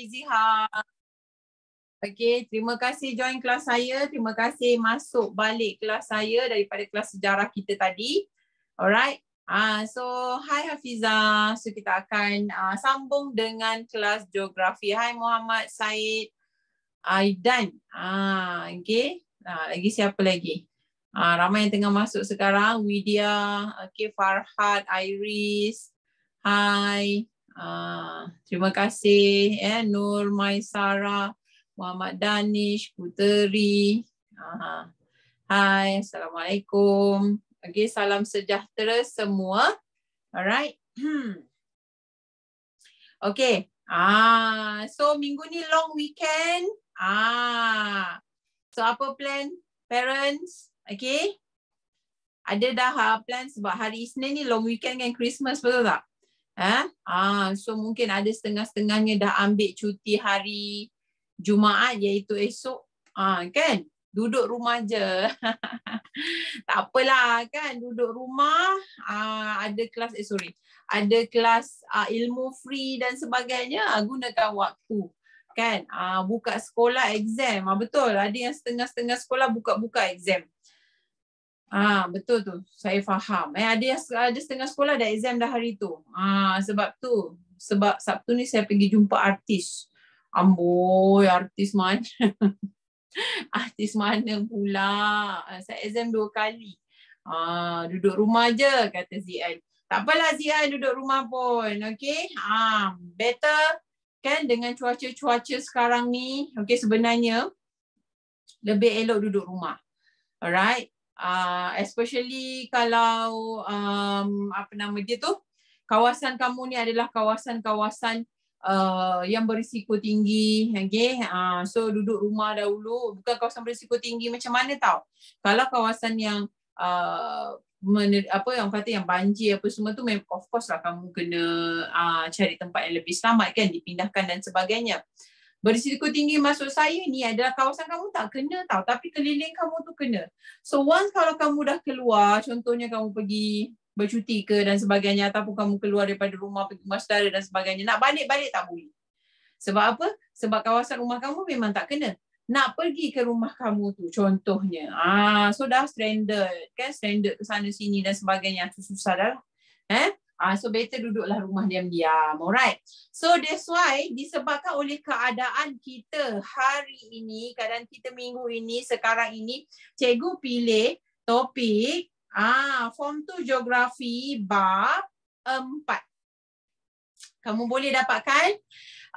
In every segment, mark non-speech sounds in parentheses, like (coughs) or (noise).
Iziha. okay. terima kasih join kelas saya. Terima kasih masuk balik kelas saya daripada kelas sejarah kita tadi. Alright. Ah, uh, so hi Hafiza. So kita akan uh, sambung dengan kelas geografi. Hi Muhammad Said Aidan. Ah, uh, okey. Uh, lagi siapa lagi? Ah, uh, ramai yang tengah masuk sekarang. Widya, Okay, Farhad, Iris. Hi. Ah, terima kasih eh, Nur, Maisara, Muhammad Danish, Puteri. Uh, hai, Assalamualaikum. Okay, salam sejahtera semua. Alright. Hmm. okay. Ah, so minggu ni long weekend. Ah, so apa plan parents? Okay. Ada dah ah, plan sebab hari Isnin ni long weekend kan Christmas betul tak? Ha? Ha, so mungkin ada setengah-setengahnya dah ambil cuti hari Jumaat iaitu esok. Ha, kan? Duduk rumah je. (laughs) tak apalah kan. Duduk rumah. Uh, ada kelas. Eh sorry. Ada kelas uh, ilmu free dan sebagainya. Uh, gunakan waktu. Kan. Uh, buka sekolah exam. Uh, betul. Ada yang setengah-setengah sekolah buka-buka exam. Ah betul tu. Saya faham. Eh ada yang ada setengah sekolah dah exam dah hari tu. Ah sebab tu sebab Sabtu ni saya pergi jumpa artis. Amboi artis mana? (laughs) artis mana pula? Ah, saya exam dua kali. Ah duduk rumah aje kata Zian. Tak apalah Zian duduk rumah pun. Okey. Ah better kan dengan cuaca-cuaca sekarang ni. Okey sebenarnya lebih elok duduk rumah. Alright, uh, especially kalau um, apa nama dia tu kawasan kamu ni adalah kawasan-kawasan uh, yang berisiko tinggi okay? uh, so duduk rumah dahulu bukan kawasan berisiko tinggi macam mana tau kalau kawasan yang uh, Men, apa yang kata yang banjir apa semua tu of course lah kamu kena uh, cari tempat yang lebih selamat kan dipindahkan dan sebagainya Berisiko tinggi masuk saya ni adalah kawasan kamu tak kena tau tapi keliling kamu tu kena. So once kalau kamu dah keluar contohnya kamu pergi bercuti ke dan sebagainya ataupun kamu keluar daripada rumah pergi rumah saudara dan sebagainya nak balik-balik tak boleh. Sebab apa? Sebab kawasan rumah kamu memang tak kena. Nak pergi ke rumah kamu tu contohnya. Ah, so dah stranded kan? Stranded ke sana sini dan sebagainya. Susah dah. Eh? Uh, so better duduklah rumah diam-diam. Alright. So that's why disebabkan oleh keadaan kita hari ini, keadaan kita minggu ini, sekarang ini, cikgu pilih topik ah uh, form 2 geografi bab 4. Kamu boleh dapatkan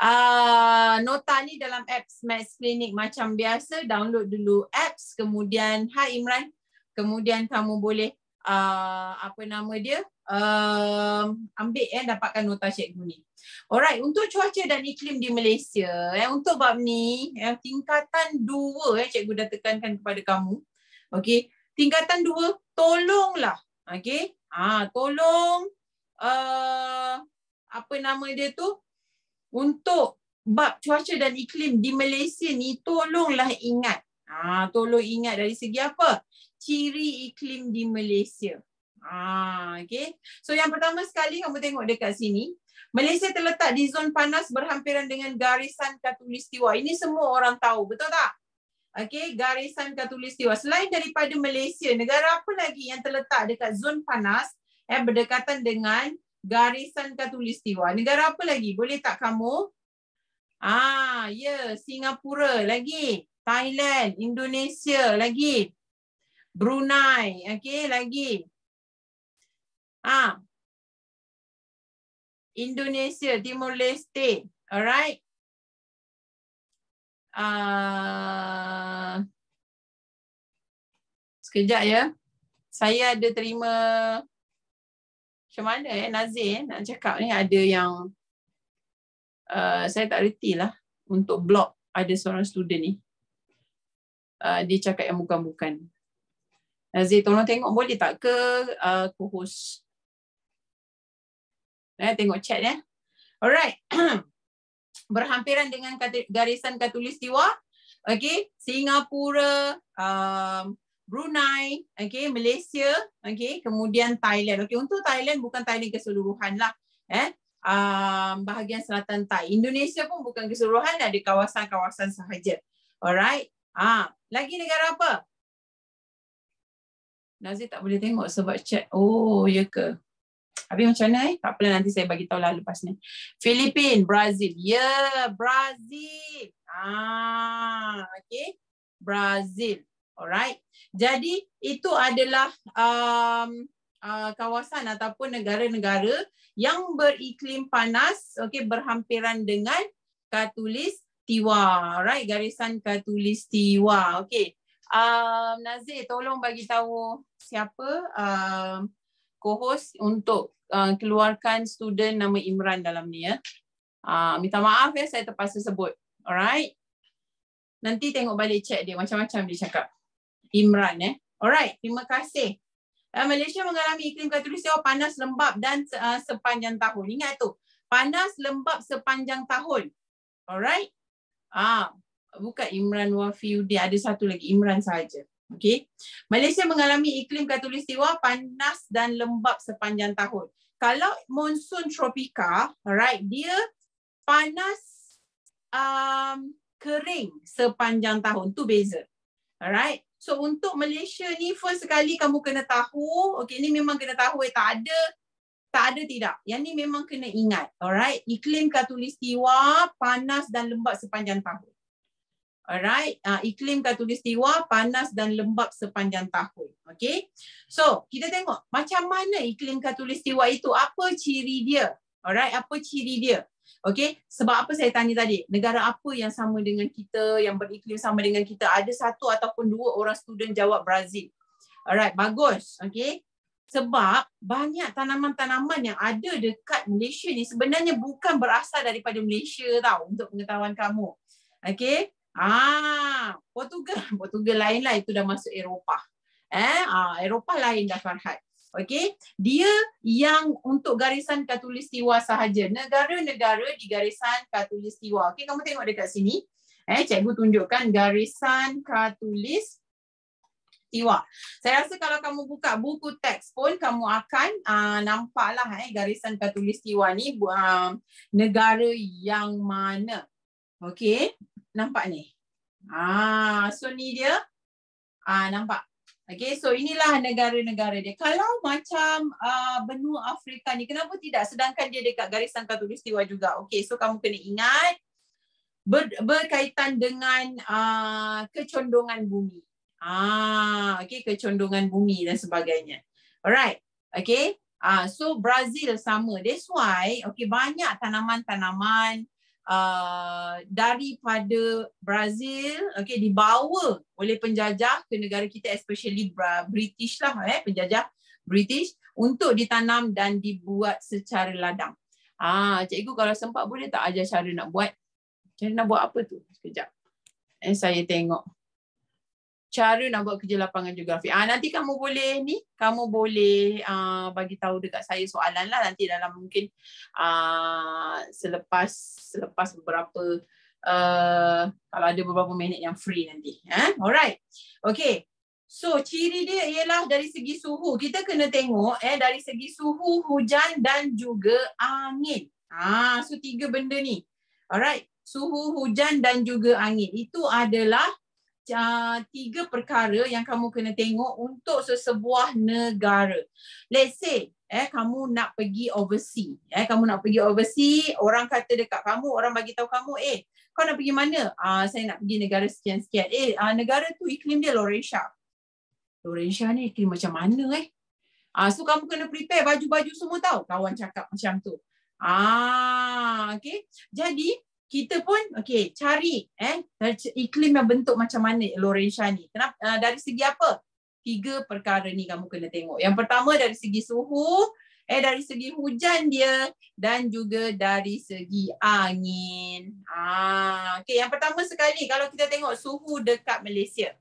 uh, nota ni dalam apps Max Clinic macam biasa. Download dulu apps. Kemudian, hai Imran. Kemudian kamu boleh uh, apa nama dia? Uh, um, ambil eh dapatkan nota cikgu ni. Alright, untuk cuaca dan iklim di Malaysia, eh, untuk bab ni, eh, tingkatan dua eh, cikgu dah tekankan kepada kamu. Okay, tingkatan dua, tolonglah. Okay, ah, ha, tolong uh, apa nama dia tu? Untuk bab cuaca dan iklim di Malaysia ni, tolonglah ingat. Ah, tolong ingat dari segi apa? Ciri iklim di Malaysia. Ah, okay. So yang pertama sekali kamu tengok dekat sini. Malaysia terletak di zon panas berhampiran dengan garisan katulistiwa. Ini semua orang tahu, betul tak? Okay, garisan katulistiwa. Selain daripada Malaysia, negara apa lagi yang terletak dekat zon panas eh, berdekatan dengan garisan katulistiwa? Negara apa lagi? Boleh tak kamu? Ah, ya, yeah, Singapura lagi. Thailand, Indonesia lagi. Brunei, okay, lagi. Ha. Indonesia, Timor Leste. Alright. Uh, sekejap ya. Saya ada terima macam mana eh Nazir eh, nak cakap ni ada yang uh, saya tak reti lah untuk blog ada seorang student ni. Uh, dia cakap yang bukan-bukan. Nazir tolong tengok boleh tak ke uh, co-host Eh, tengok chat ya. Eh. Alright. (clears throat) Berhampiran dengan garisan katulistiwa. Okay. Singapura, um, Brunei, okay, Malaysia, okay, kemudian Thailand. Okay, untuk Thailand bukan Thailand keseluruhan lah. Eh. Um, bahagian selatan Thai. Indonesia pun bukan keseluruhan, ada kawasan-kawasan sahaja. Alright. Ah, lagi negara apa? Nazir tak boleh tengok sebab chat. Oh, ya ke? Habis macam mana eh? Tak apa nanti saya bagi tahu lah lepas ni. Filipin, Brazil. Ya, yeah, Brazil. Ah, okay. Brazil. Alright. Jadi itu adalah um, uh, kawasan ataupun negara-negara yang beriklim panas, okay, berhampiran dengan katulis tiwa. Alright, garisan katulis tiwa. Okay. Um, Nazir, tolong bagi tahu siapa uh, co-host untuk uh, keluarkan student nama Imran dalam ni ya. Uh, minta maaf ya saya terpaksa sebut. Alright. Nanti tengok balik chat dia macam-macam dia cakap. Imran eh. Alright, terima kasih. Uh, Malaysia mengalami iklim katulistiwa panas lembap dan uh, sepanjang tahun. Ingat tu. Panas lembap sepanjang tahun. Alright. Ah, uh, bukan Imran Wafiuddin, ada satu lagi Imran saja. Okey. Malaysia mengalami iklim khatulistiwa panas dan lembap sepanjang tahun. Kalau monsun tropika, right, dia panas um, kering sepanjang tahun. Tu beza. Alright. So untuk Malaysia ni first sekali kamu kena tahu, okey ni memang kena tahu eh, tak ada tak ada tidak. Yang ni memang kena ingat. Alright. Iklim khatulistiwa panas dan lembap sepanjang tahun. Alright, uh, ah, iklim khatulistiwa panas dan lembap sepanjang tahun. Okay, so kita tengok macam mana iklim khatulistiwa itu, apa ciri dia. Alright, apa ciri dia. Okay, sebab apa saya tanya tadi, negara apa yang sama dengan kita, yang beriklim sama dengan kita, ada satu ataupun dua orang student jawab Brazil. Alright, bagus. Okay, sebab banyak tanaman-tanaman yang ada dekat Malaysia ni sebenarnya bukan berasal daripada Malaysia tau untuk pengetahuan kamu. Okay, Ah, Portugal, (laughs) Portugal lainlah itu dah masuk Eropah. Eh, ah, Eropah lain dah Farhad. Okey, dia yang untuk garisan khatulistiwa sahaja. Negara-negara di garisan khatulistiwa. Okey, kamu tengok dekat sini. Eh, cikgu tunjukkan garisan khatulistiwa. Saya rasa kalau kamu buka buku teks pun kamu akan uh, nampaklah eh garisan khatulistiwa ni uh, negara yang mana. Okey nampak ni. Ah, so ni dia. Ah, nampak. Okay, so inilah negara-negara dia. Kalau macam uh, benua Afrika ni, kenapa tidak? Sedangkan dia dekat garis khatulistiwa juga. Okay, so kamu kena ingat ber, berkaitan dengan uh, kecondongan bumi. Ah, okay, kecondongan bumi dan sebagainya. Alright, okay. Ah, uh, so Brazil sama. That's why, okay, banyak tanaman-tanaman uh, daripada Brazil okey dibawa oleh penjajah ke negara kita especially British lah eh penjajah British untuk ditanam dan dibuat secara ladang. Ah cikgu kalau sempat boleh tak ajar cara nak buat? Cara nak buat apa tu? Sekejap. Eh saya tengok cara nak buat kerja lapangan geografi. Ah nanti kamu boleh ni, kamu boleh ah bagi tahu dekat saya soalan lah nanti dalam mungkin ah selepas selepas beberapa uh, kalau ada beberapa minit yang free nanti. Eh? Alright. Okay. So ciri dia ialah dari segi suhu. Kita kena tengok eh dari segi suhu, hujan dan juga angin. Ah so tiga benda ni. Alright. Suhu, hujan dan juga angin. Itu adalah Ah, tiga perkara yang kamu kena tengok untuk sesebuah negara. Let's say eh kamu nak pergi overseas. Eh kamu nak pergi overseas, orang kata dekat kamu, orang bagi tahu kamu, eh kau nak pergi mana? Ah uh, saya nak pergi negara sekian-sekian. Eh uh, negara tu iklim dia Laurentia. Laurentia ni iklim macam mana eh? Ah uh, so kamu kena prepare baju-baju semua tau. Kawan cakap macam tu. Ah, okay. Jadi kita pun okey cari eh iklim yang bentuk macam mana Laurentia ni. Kenapa uh, dari segi apa? Tiga perkara ni kamu kena tengok. Yang pertama dari segi suhu, eh dari segi hujan dia dan juga dari segi angin. Ah, okey yang pertama sekali kalau kita tengok suhu dekat Malaysia.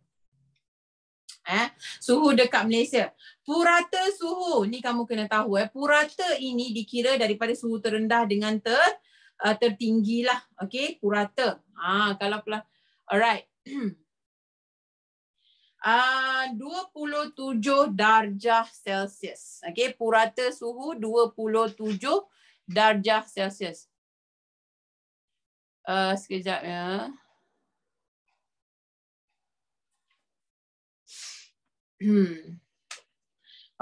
Eh, suhu dekat Malaysia. Purata suhu ni kamu kena tahu eh. Purata ini dikira daripada suhu terendah dengan ter uh, tertinggi lah, okay, purata. Ah, ha, kalau pula, alright. (clears throat) Ah, uh, 27 darjah Celsius. Okay, purata suhu 27 darjah Celsius. Uh, sekejap ya. (clears throat) Hmm.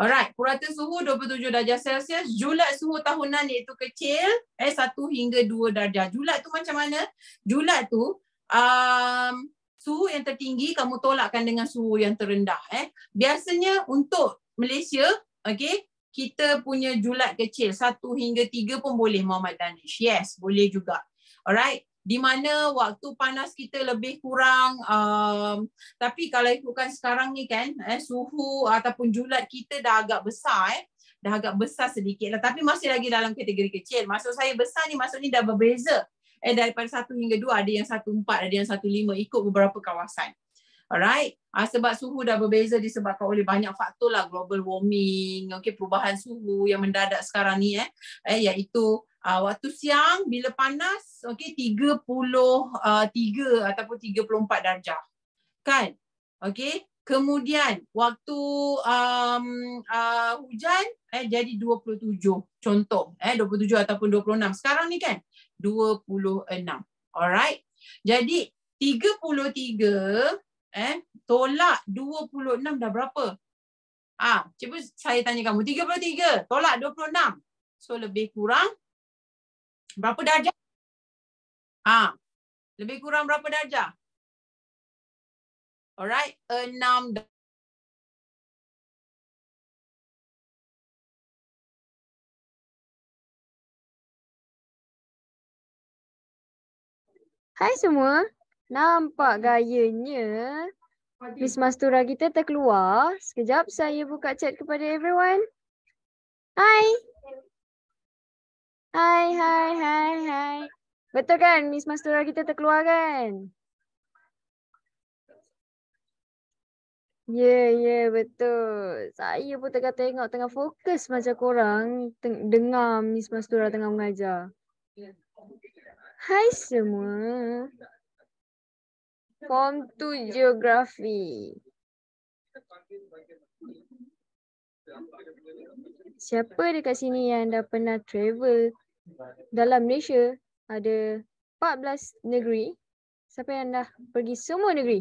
Alright, purata suhu 27 darjah Celsius, julat suhu tahunan iaitu kecil, eh 1 hingga 2 darjah. Julat tu macam mana? Julat tu um, suhu yang tertinggi kamu tolakkan dengan suhu yang terendah eh. Biasanya untuk Malaysia, okey, kita punya julat kecil 1 hingga 3 pun boleh Muhammad Danish. Yes, boleh juga. Alright di mana waktu panas kita lebih kurang um, tapi kalau ikutkan sekarang ni kan eh suhu ataupun julat kita dah agak besar eh dah agak besar sedikit lah tapi masih lagi dalam kategori kecil maksud saya besar ni maksud ni dah berbeza eh daripada satu hingga dua ada yang satu empat ada yang satu lima ikut beberapa kawasan Alright. Uh, sebab suhu dah berbeza disebabkan oleh banyak faktor lah. Global warming, okay, perubahan suhu yang mendadak sekarang ni. Eh, eh iaitu uh, waktu siang bila panas okay, 33 uh, ataupun 34 darjah. Kan? Okay. Kemudian waktu um, uh, hujan eh jadi 27 contoh eh 27 ataupun 26 sekarang ni kan 26 alright jadi 33 eh tolak 26 dah berapa? Ah, cuba saya tanya kamu 33 tolak 26. So lebih kurang berapa darjah? Ah, Lebih kurang berapa darjah? Alright, 6 Hai semua. Nampak hmm. gayanya Miss Mastura kita terkeluar. Sekejap saya buka chat kepada everyone. Hai. Hai, hai, hai, hai. Betul kan Miss Mastura kita terkeluar kan? Ya, yeah, ya yeah, betul. Saya pun tengah tengok, tengah fokus macam korang teng dengar Miss Mastura tengah mengajar. Ya. Hai semua. Form to geography. Siapa dekat sini yang dah pernah travel dalam Malaysia? Ada 14 negeri. Siapa yang dah pergi semua negeri?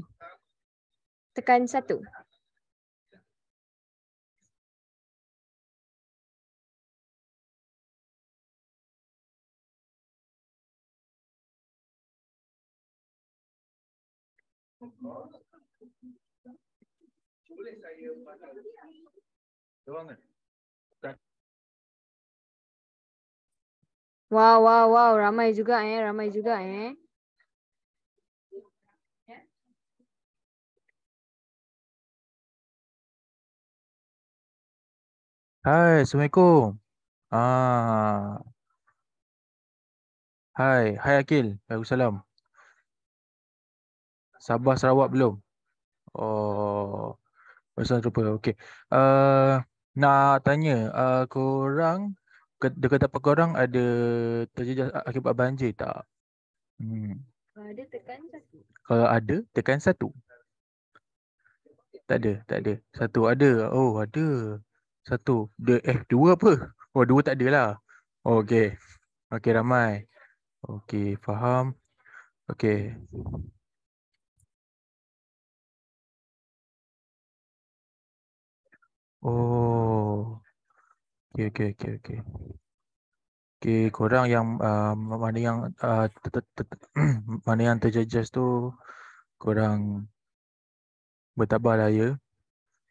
Tekan satu. Wow, wow, wow. Ramai juga eh. Ramai juga eh. Hai, Assalamualaikum. Ah. Hai, hai Akil. Waalaikumsalam. Sabah Sarawak belum. Oh. Pasal terlupa. Okey. Uh, nak tanya uh, korang dekat tempat korang ada terjejas akibat banjir tak? Hmm. Ada tekan satu. Kalau ada tekan satu. Tak ada, tak ada. Satu ada. Oh, ada. Satu. De, eh, dua apa? Oh, dua tak adalah. Oh, okay. Okay, ramai. Okay, faham. Okay. Oh. Okey okey okey okey. Okey korang yang uh, mana yang uh, (clears throat) mana yang terjejas tu korang bertabah lah ya.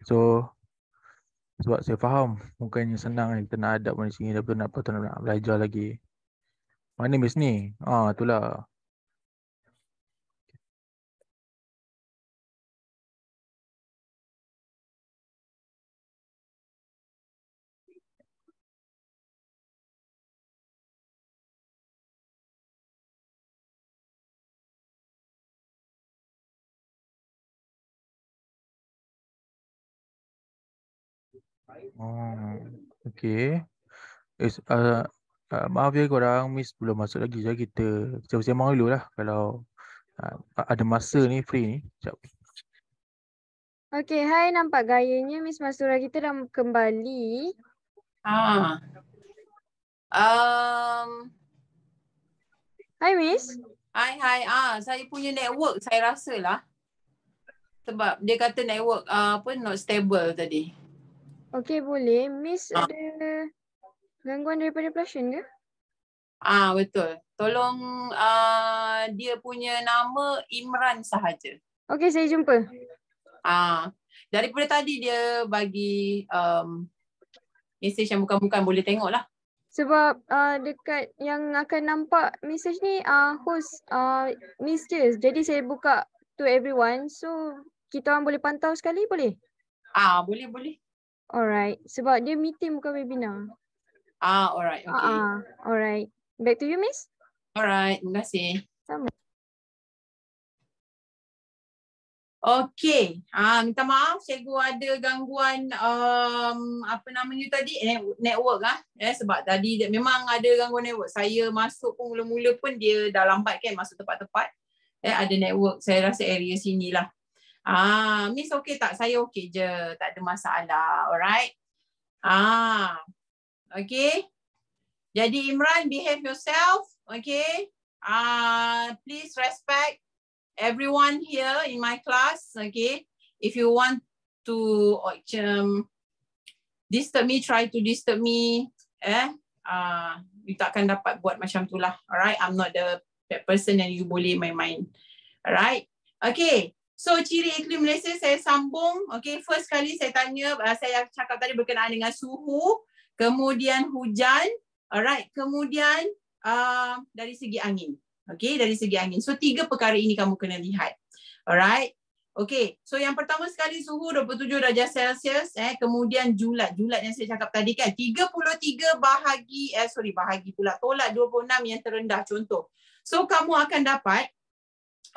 So sebab saya faham bukannya senang kita nak adapt mana sini dapat nak apa nak belajar lagi. Mana miss ni? Ah itulah. Oh, okay. Eh, uh, uh, maaf ya korang, Miss belum masuk lagi. Jadi kita siapa siapa dulu lah kalau uh, ada masa ni, free ni. Sekejap. Okay, hai nampak gayanya Miss Masura kita dah kembali. Ah. Um, hai Miss. Hai, hai. Ah, saya punya network saya rasa lah. Sebab dia kata network uh, apa not stable tadi. Okey boleh. Miss ha. ada gangguan daripada Plushin ke? Ah ha, betul. Tolong uh, dia punya nama Imran sahaja. Okey saya jumpa. Ah ha. daripada tadi dia bagi um, mesej yang bukan-bukan boleh tengok lah. Sebab uh, dekat yang akan nampak mesej ni uh, host uh, Miss Jess. Jadi saya buka to everyone. So kita orang boleh pantau sekali boleh? Ah boleh boleh. Alright. Sebab dia meeting bukan webinar. Ah, alright. Ah, okay. Ah, alright. Back to you, Miss. Alright. Terima kasih. Sama. Okay. Ah, minta maaf. Cikgu ada gangguan um, apa namanya tadi? Network lah. Eh, sebab tadi dia, memang ada gangguan network. Saya masuk pun mula-mula pun dia dah lambat kan masuk tempat-tempat. Eh, ada network. Saya rasa area sini lah. Ah, Miss okey tak? Saya okey je. Tak ada masalah. Alright? Ah, okay. Jadi Imran, behave yourself. Okay? Ah, please respect everyone here in my class. Okay? If you want to um, disturb me, try to disturb me. Eh? Ah, you takkan dapat buat macam tu lah. Alright? I'm not the person yang you boleh main-main. Alright? Okay. So ciri iklim Malaysia saya sambung. Okay, first kali saya tanya, uh, saya cakap tadi berkenaan dengan suhu, kemudian hujan, alright, kemudian uh, dari segi angin. Okay, dari segi angin. So tiga perkara ini kamu kena lihat. Alright. Okay, so yang pertama sekali suhu 27 darjah Celsius, eh kemudian julat, julat yang saya cakap tadi kan, 33 bahagi, eh sorry bahagi pula, tolak 26 yang terendah contoh. So kamu akan dapat,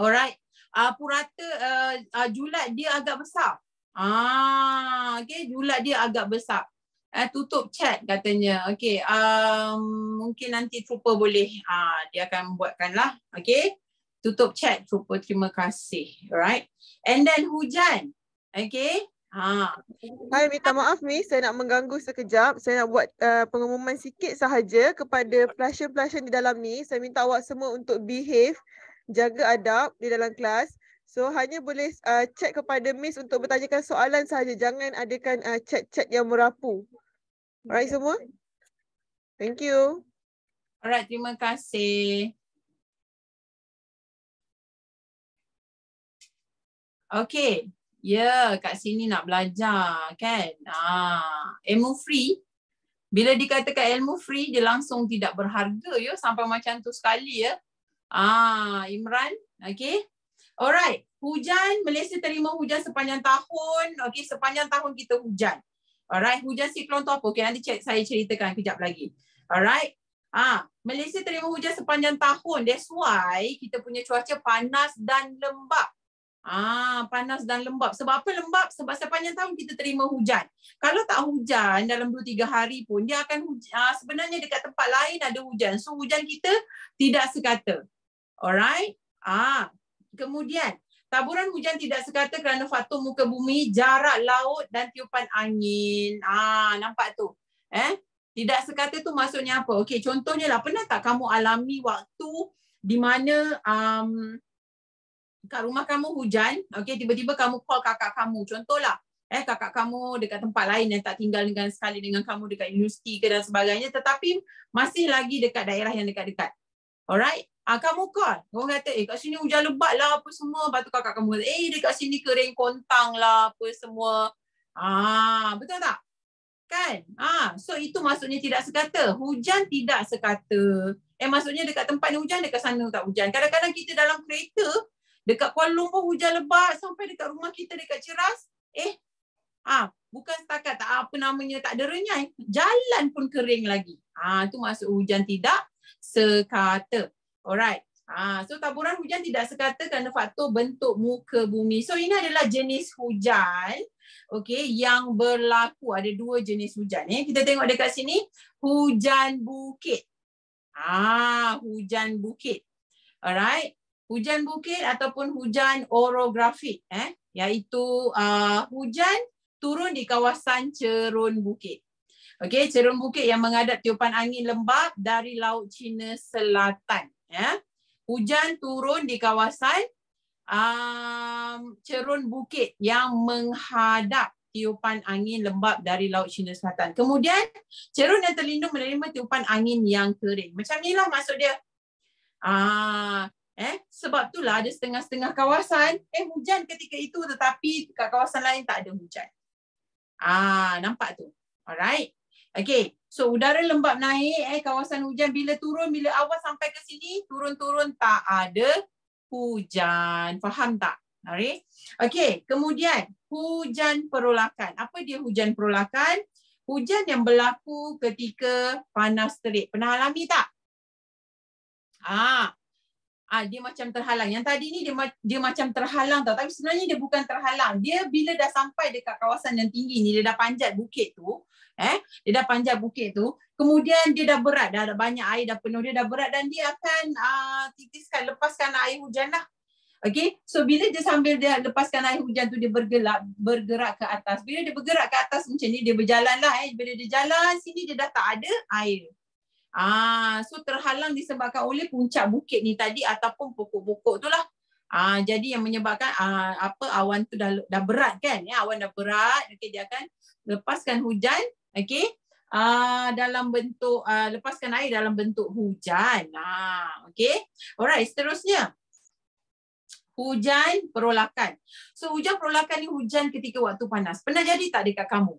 alright, uh, ah, purata uh, eh, uh, ah, julat dia agak besar. Ah, okay, julat dia agak besar. Eh, tutup chat katanya. Okay, um, mungkin nanti trooper boleh uh, dia akan lah. Okay, Tutup chat trooper. Terima kasih. Alright. And then hujan. Okay. Ha. Hai minta maaf mi saya nak mengganggu sekejap saya nak buat uh, pengumuman sikit sahaja kepada pelajar-pelajar di dalam ni saya minta awak semua untuk behave jaga adab di dalam kelas. So hanya boleh uh, chat kepada miss untuk bertanyakan soalan sahaja. Jangan adakan uh, chat-chat uh, yang merapu. Alright yeah. semua? Thank you. Alright, terima kasih. Okay. Ya, yeah, kat sini nak belajar kan. Ah, ilmu free. Bila dikatakan ilmu free, dia langsung tidak berharga Yo, ya. Sampai macam tu sekali ya. Ah, Imran, okay. Alright, hujan, Malaysia terima hujan sepanjang tahun. Okay, sepanjang tahun kita hujan. Alright, hujan siklon tu apa? Okay, nanti saya ceritakan kejap lagi. Alright. Ah, Malaysia terima hujan sepanjang tahun. That's why kita punya cuaca panas dan lembap. Ah, panas dan lembap. Sebab apa lembap? Sebab sepanjang tahun kita terima hujan. Kalau tak hujan dalam 2-3 hari pun, dia akan hujan. Ah, sebenarnya dekat tempat lain ada hujan. So hujan kita tidak sekata. Alright? Ah, kemudian taburan hujan tidak sekata kerana faktor muka bumi, jarak laut dan tiupan angin. Ah, nampak tu. Eh? Tidak sekata tu maksudnya apa? Okey, contohnya lah pernah tak kamu alami waktu di mana um, kat rumah kamu hujan, okey tiba-tiba kamu call kakak kamu. Contohlah, eh kakak kamu dekat tempat lain yang tak tinggal dengan sekali dengan kamu dekat universiti ke dan sebagainya tetapi masih lagi dekat daerah yang dekat-dekat. Alright? Ha, muka, call. Orang kata, eh kat sini hujan lebat lah apa semua. Lepas tu kakak kamu kata, eh dekat sini kering kontang lah apa semua. Ah betul tak? Kan? Ah so itu maksudnya tidak sekata. Hujan tidak sekata. Eh maksudnya dekat tempat ni hujan, dekat sana tak hujan. Kadang-kadang kita dalam kereta, dekat Kuala Lumpur hujan lebat sampai dekat rumah kita dekat Ceras. Eh, ah bukan setakat tak apa namanya tak ada renyai. Jalan pun kering lagi. Ah ha, tu maksud hujan tidak sekata. Alright. Ha, so taburan hujan tidak sekata kerana faktor bentuk muka bumi. So ini adalah jenis hujan okay, yang berlaku. Ada dua jenis hujan. Eh. Kita tengok dekat sini. Hujan bukit. Ah, hujan bukit. Alright. Hujan bukit ataupun hujan orografik. Eh. Iaitu uh, hujan turun di kawasan cerun bukit. Okey, cerun bukit yang menghadap tiupan angin lembab dari Laut Cina Selatan ya. Hujan turun di kawasan um, cerun bukit yang menghadap tiupan angin lembab dari Laut Cina Selatan. Kemudian cerun yang terlindung menerima tiupan angin yang kering. Macam inilah maksud dia. Ah, eh sebab tu lah ada setengah-setengah kawasan eh hujan ketika itu tetapi dekat kawasan lain tak ada hujan. Ah, nampak tu. Alright. Okay, so udara lembap naik, eh kawasan hujan bila turun, bila awal sampai ke sini, turun-turun tak ada hujan. Faham tak? Okay, kemudian hujan perolakan. Apa dia hujan perolakan? Hujan yang berlaku ketika panas terik. Pernah alami tak? Ah, ah dia macam terhalang. Yang tadi ni dia, dia macam terhalang tau. Tapi sebenarnya dia bukan terhalang. Dia bila dah sampai dekat kawasan yang tinggi ni, dia dah panjat bukit tu, eh dia dah panjat bukit tu kemudian dia dah berat dah ada banyak air dah penuh dia dah berat dan dia akan uh, titiskan lepaskan air hujan lah Okay, so bila dia sambil dia lepaskan air hujan tu dia bergerak bergerak ke atas bila dia bergerak ke atas macam ni dia berjalan lah eh bila dia jalan sini dia dah tak ada air ah so terhalang disebabkan oleh puncak bukit ni tadi ataupun pokok-pokok tu lah Ah, jadi yang menyebabkan ah, apa awan tu dah dah berat kan ya awan dah berat Okay, dia akan lepaskan hujan Okay, Uh, ah, dalam bentuk uh, lepaskan air dalam bentuk hujan. Nah, okay. Alright, seterusnya. Hujan perolakan. So hujan perolakan ni hujan ketika waktu panas. Pernah jadi tak dekat kamu?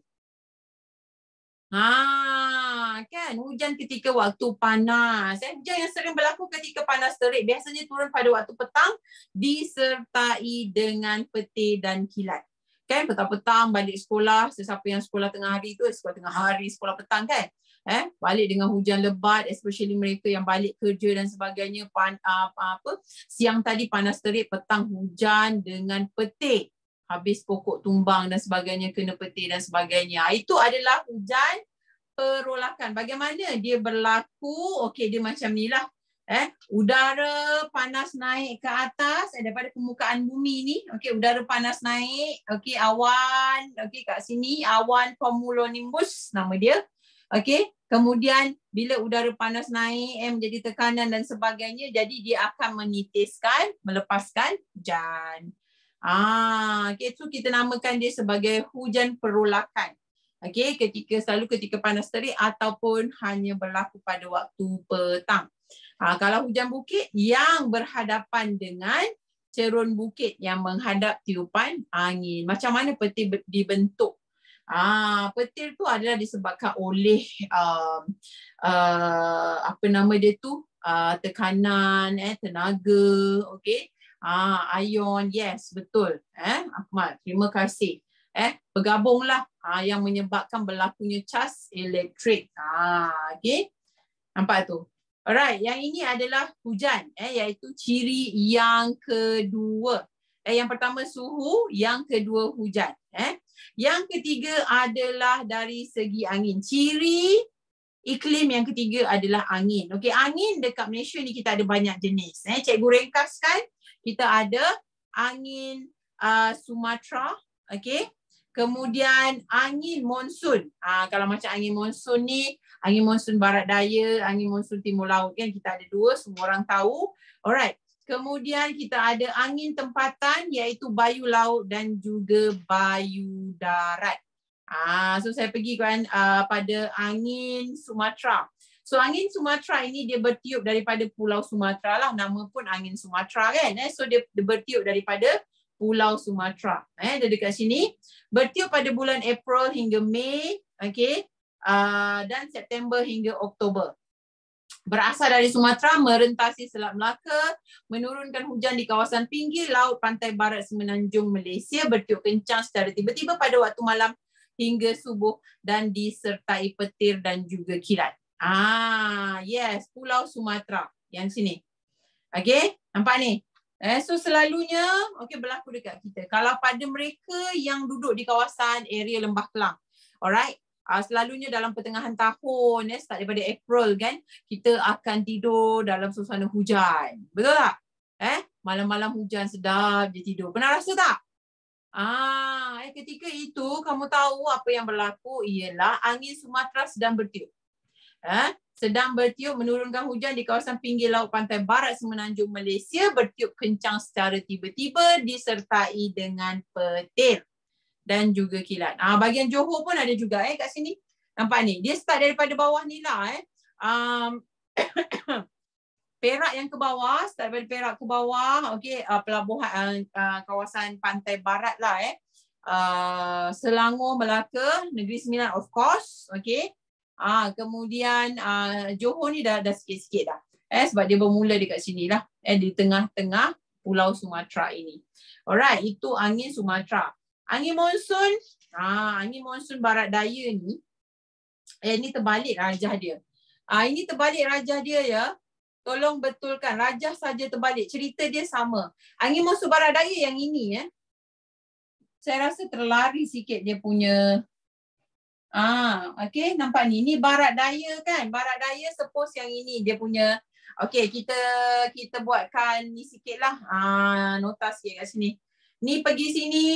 Ha, kan hujan ketika waktu panas. Eh, hujan yang sering berlaku ketika panas terik biasanya turun pada waktu petang disertai dengan petir dan kilat kan petang-petang balik sekolah sesiapa yang sekolah tengah hari tu eh, sekolah tengah hari sekolah petang kan eh balik dengan hujan lebat especially mereka yang balik kerja dan sebagainya pan, apa ah, apa siang tadi panas terik petang hujan dengan petik habis pokok tumbang dan sebagainya kena petik dan sebagainya ah, itu adalah hujan perolakan bagaimana dia berlaku okey dia macam nilah eh udara panas naik ke atas eh, daripada permukaan bumi ni okey udara panas naik okey awan okey kat sini awan cumulonimbus nama dia okey kemudian bila udara panas naik eh menjadi tekanan dan sebagainya jadi dia akan menitiskan melepaskan hujan ah okey tu kita namakan dia sebagai hujan perolakan Okey, ketika selalu ketika panas terik ataupun hanya berlaku pada waktu petang. Ha, kalau hujan bukit yang berhadapan dengan cerun bukit yang menghadap tiupan angin. Macam mana petir dibentuk? Ah, petir tu adalah disebabkan oleh uh, uh, apa nama dia tu? Uh, tekanan, eh, tenaga, okay? Ah, ha, ion, yes, betul. Eh, Ahmad, terima kasih. Eh, bergabunglah ah, yang menyebabkan berlakunya cas elektrik. Ah, okay? Nampak tu? Alright, yang ini adalah hujan eh iaitu ciri yang kedua. Eh yang pertama suhu, yang kedua hujan eh. Yang ketiga adalah dari segi angin. Ciri iklim yang ketiga adalah angin. Okey, angin dekat Malaysia ni kita ada banyak jenis eh. Cikgu ringkaskan, kita ada angin uh, ah, Sumatera, okey. Kemudian angin monsun. Ha, kalau macam angin monsun ni, angin monsun barat daya, angin monsun timur laut kan kita ada dua, semua orang tahu. Alright. Kemudian kita ada angin tempatan iaitu bayu laut dan juga bayu darat. Ah, ha, so saya pergi kan uh, pada angin Sumatera. So angin Sumatera ini dia bertiup daripada Pulau Sumatera lah. Nama pun angin Sumatera kan. Eh? So dia, dia bertiup daripada Pulau Sumatera. Eh, ada dekat sini. Bertiup pada bulan April hingga Mei. Okay. Uh, dan September hingga Oktober. Berasal dari Sumatera, merentasi Selat Melaka, menurunkan hujan di kawasan pinggir laut pantai barat semenanjung Malaysia, bertiup kencang secara tiba-tiba pada waktu malam hingga subuh dan disertai petir dan juga kilat. Ah, yes, Pulau Sumatera yang sini. okay? nampak ni? Eh, so selalunya okay, berlaku dekat kita. Kalau pada mereka yang duduk di kawasan area Lembah Kelang. Alright. Uh, selalunya dalam pertengahan tahun, eh, start daripada April kan, kita akan tidur dalam suasana hujan. Betul tak? Eh, malam-malam hujan sedap je tidur. Pernah rasa tak? Ah, eh, ketika itu kamu tahu apa yang berlaku ialah angin Sumatera sedang bertiup eh, sedang bertiup menurunkan hujan di kawasan pinggir laut pantai barat semenanjung Malaysia bertiup kencang secara tiba-tiba disertai dengan petir dan juga kilat. Ah bahagian Johor pun ada juga eh kat sini. Nampak ni. Dia start daripada bawah ni lah eh. Um, (coughs) Perak yang ke bawah, start daripada Perak ke bawah, okey, uh, pelabuhan uh, kawasan pantai barat lah eh. Uh, Selangor, Melaka, Negeri Sembilan of course, okey. Ah kemudian ah Johor ni dah dah sikit-sikit dah. Eh sebab dia bermula dekat lah. eh di tengah-tengah Pulau Sumatera ini. Alright, itu angin Sumatera. Angin monsun, ah angin monsun barat daya ni eh ni terbalik rajah dia. Ah ini terbalik rajah dia ya. Tolong betulkan rajah saja terbalik. Cerita dia sama. Angin monsun barat daya yang ini eh. Saya rasa terlari sikit dia punya Ah, okey nampak ni ni barat daya kan? Barat daya sepos yang ini dia punya okey kita kita buatkan ni sikitlah. Ah nota sikit kat sini. Ni pergi sini.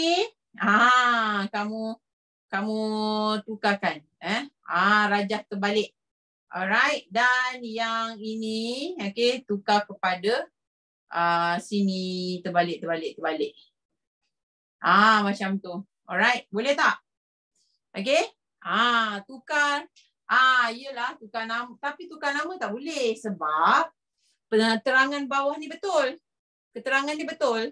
Ah kamu kamu tukarkan eh. Ah rajah terbalik. Alright dan yang ini okey tukar kepada ah sini terbalik terbalik terbalik. Ah macam tu. Alright, boleh tak? Okey. Ah, tukar. Ah, iyalah tukar nama. Tapi tukar nama tak boleh sebab penerangan bawah ni betul. Keterangan dia betul.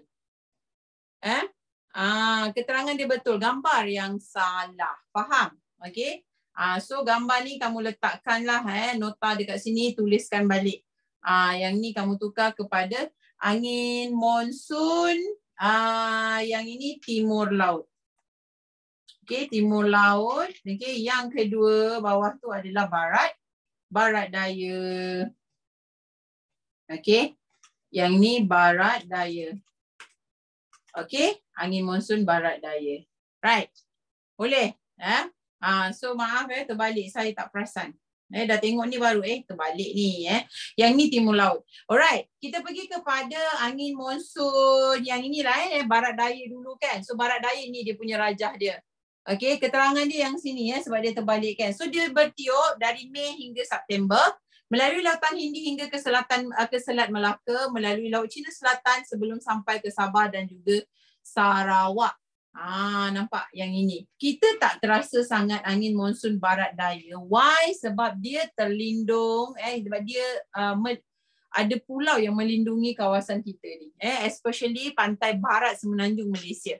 Eh? Ah, keterangan dia betul. Gambar yang salah. Faham? okay, Ah, so gambar ni kamu letakkanlah eh nota dekat sini tuliskan balik. Ah, yang ni kamu tukar kepada angin monsun. Ah, yang ini timur laut. Okey timur laut, okay, yang kedua bawah tu adalah barat, barat daya, okey, yang ni barat daya, okey angin monsun barat daya, right, boleh, eh? ha, so maaf eh, terbalik saya tak perasan, eh, dah tengok ni baru, eh, terbalik ni, eh, yang ni timur laut, alright, kita pergi kepada angin monsun, yang inilah eh, barat daya dulu kan, so barat daya ni dia punya rajah dia, Okay, keterangan dia yang sini ya sebab dia terbalikkan. So dia bertiup dari Mei hingga September melalui lautan Hindi hingga ke selatan ah, ke Selat Melaka, melalui laut Cina Selatan sebelum sampai ke Sabah dan juga Sarawak. Ah nampak yang ini. Kita tak terasa sangat angin monsun barat daya. Why? Sebab dia terlindung eh sebab dia uh, mel- ada pulau yang melindungi kawasan kita ni. Eh especially pantai barat semenanjung Malaysia.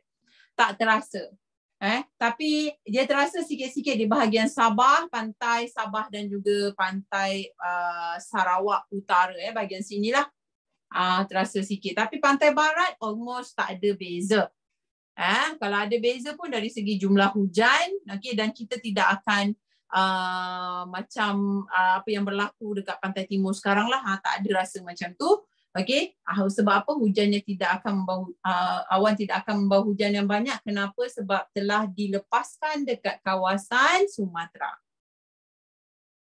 Tak terasa. Eh, tapi dia terasa sikit-sikit di bahagian Sabah, pantai Sabah dan juga pantai uh, Sarawak Utara eh bahagian sinilah. Ah uh, terasa sikit. Tapi pantai barat almost tak ada beza. Eh, kalau ada beza pun dari segi jumlah hujan, okey dan kita tidak akan uh, macam uh, apa yang berlaku dekat pantai timur sekarang lah. Ha, tak ada rasa macam tu. Okey, uh, sebab apa hujannya tidak akan membawa uh, awan tidak akan membawa hujan yang banyak? Kenapa? Sebab telah dilepaskan dekat kawasan Sumatera.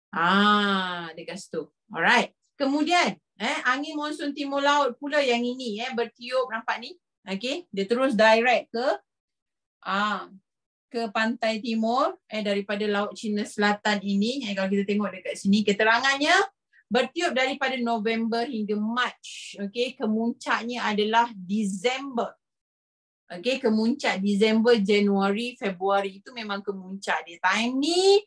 Ah, dekat situ. Alright. Kemudian, eh angin monsun timur laut pula yang ini eh bertiup nampak ni. Okey, dia terus direct ke ah ke pantai timur eh daripada laut Cina Selatan ini. Eh kalau kita tengok dekat sini keterangannya bertiup daripada November hingga March. Okey, kemuncaknya adalah Disember. Okey, kemuncak Disember, Januari, Februari itu memang kemuncak dia. Time ni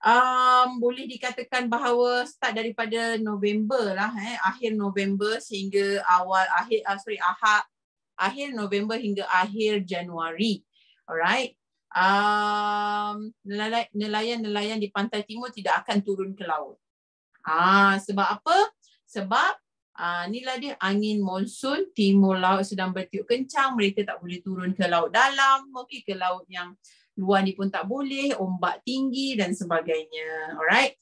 um, boleh dikatakan bahawa start daripada November lah eh, akhir November sehingga awal akhir uh, sorry, akhir akhir November hingga akhir Januari. Alright. Um, nelayan-nelayan di pantai timur tidak akan turun ke laut. Ah, sebab apa? Sebab ah, inilah dia angin monsun timur laut sedang bertiup kencang. Mereka tak boleh turun ke laut dalam, okay ke laut yang luar ni pun tak boleh, ombak tinggi dan sebagainya. Alright.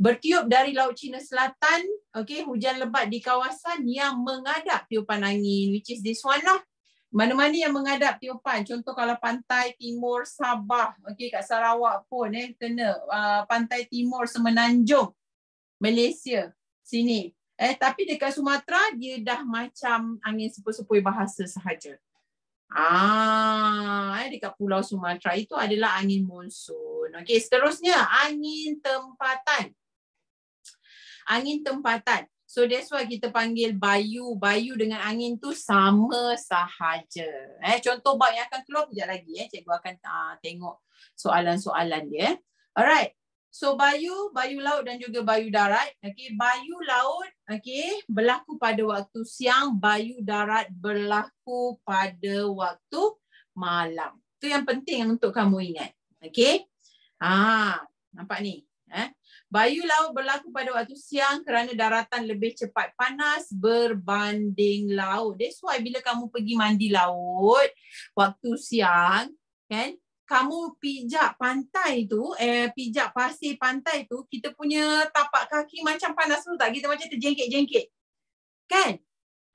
Bertiup dari Laut Cina Selatan, okay, hujan lebat di kawasan yang mengadap tiupan angin, which is this one lah. Mana-mana yang mengadap tiupan, contoh kalau pantai timur Sabah, okay, kat Sarawak pun eh, kena uh, pantai timur Semenanjung, Malaysia sini. Eh tapi dekat Sumatera dia dah macam angin sepoi-sepoi bahasa sahaja. Ah, eh dekat Pulau Sumatera itu adalah angin monsun. Okey, seterusnya angin tempatan. Angin tempatan. So that's why kita panggil bayu. Bayu dengan angin tu sama sahaja. Eh, contoh bab yang akan keluar kejap lagi. Eh. Cikgu akan uh, tengok soalan-soalan dia. Eh. Alright. So bayu, bayu laut dan juga bayu darat. Okay, bayu laut okay, berlaku pada waktu siang, bayu darat berlaku pada waktu malam. Itu yang penting untuk kamu ingat. Okay, Ha, nampak ni. Eh. Bayu laut berlaku pada waktu siang kerana daratan lebih cepat panas berbanding laut. That's why bila kamu pergi mandi laut waktu siang, kan? kamu pijak pantai tu, eh, pijak pasir pantai tu, kita punya tapak kaki macam panas tu tak? Kita macam terjengkit-jengkit. Kan?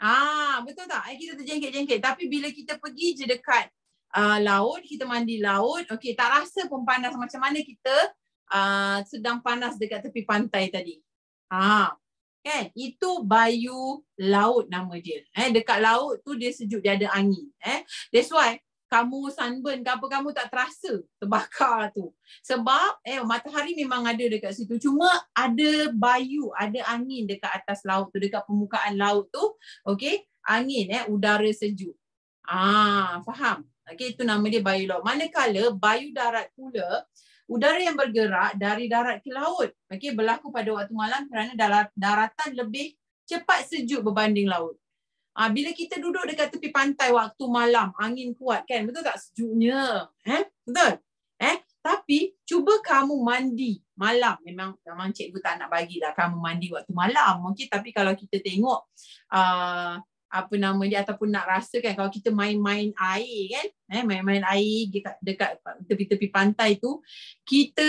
Ah betul tak? Eh, kita terjengkit-jengkit. Tapi bila kita pergi je dekat uh, laut, kita mandi laut, okay, tak rasa pun panas macam mana kita uh, sedang panas dekat tepi pantai tadi. Ah kan? Itu bayu laut nama dia. Eh, dekat laut tu dia sejuk, dia ada angin. Eh, that's why kamu sunburn ke apa kamu tak terasa terbakar tu. Sebab eh matahari memang ada dekat situ. Cuma ada bayu, ada angin dekat atas laut tu, dekat permukaan laut tu. Okay, angin eh, udara sejuk. Ah, faham? Okay, itu nama dia bayu laut. Manakala bayu darat pula, udara yang bergerak dari darat ke laut. Okay, berlaku pada waktu malam kerana daratan lebih cepat sejuk berbanding laut. Ha, bila kita duduk dekat tepi pantai waktu malam, angin kuat kan? Betul tak sejuknya? Eh? Betul? Eh? Tapi cuba kamu mandi malam. Memang memang cikgu tak nak bagilah kamu mandi waktu malam. Mungkin okay? tapi kalau kita tengok uh, apa nama dia ataupun nak rasa kan kalau kita main-main air kan eh main-main air dekat dekat tepi-tepi pantai tu kita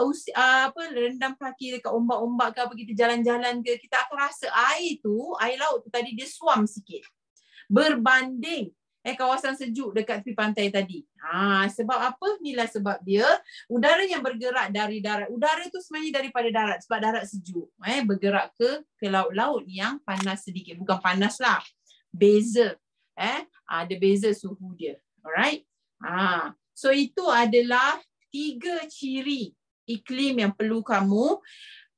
uh, apa rendam kaki dekat ombak-ombak ke apa kita jalan-jalan ke kita akan rasa air tu air laut tu tadi dia suam sikit berbanding eh kawasan sejuk dekat tepi pantai tadi ha sebab apa nilai sebab dia udara yang bergerak dari darat udara tu sebenarnya daripada darat sebab darat sejuk eh bergerak ke ke laut-laut yang panas sedikit bukan panas lah beza eh ada beza suhu dia alright ha so itu adalah tiga ciri iklim yang perlu kamu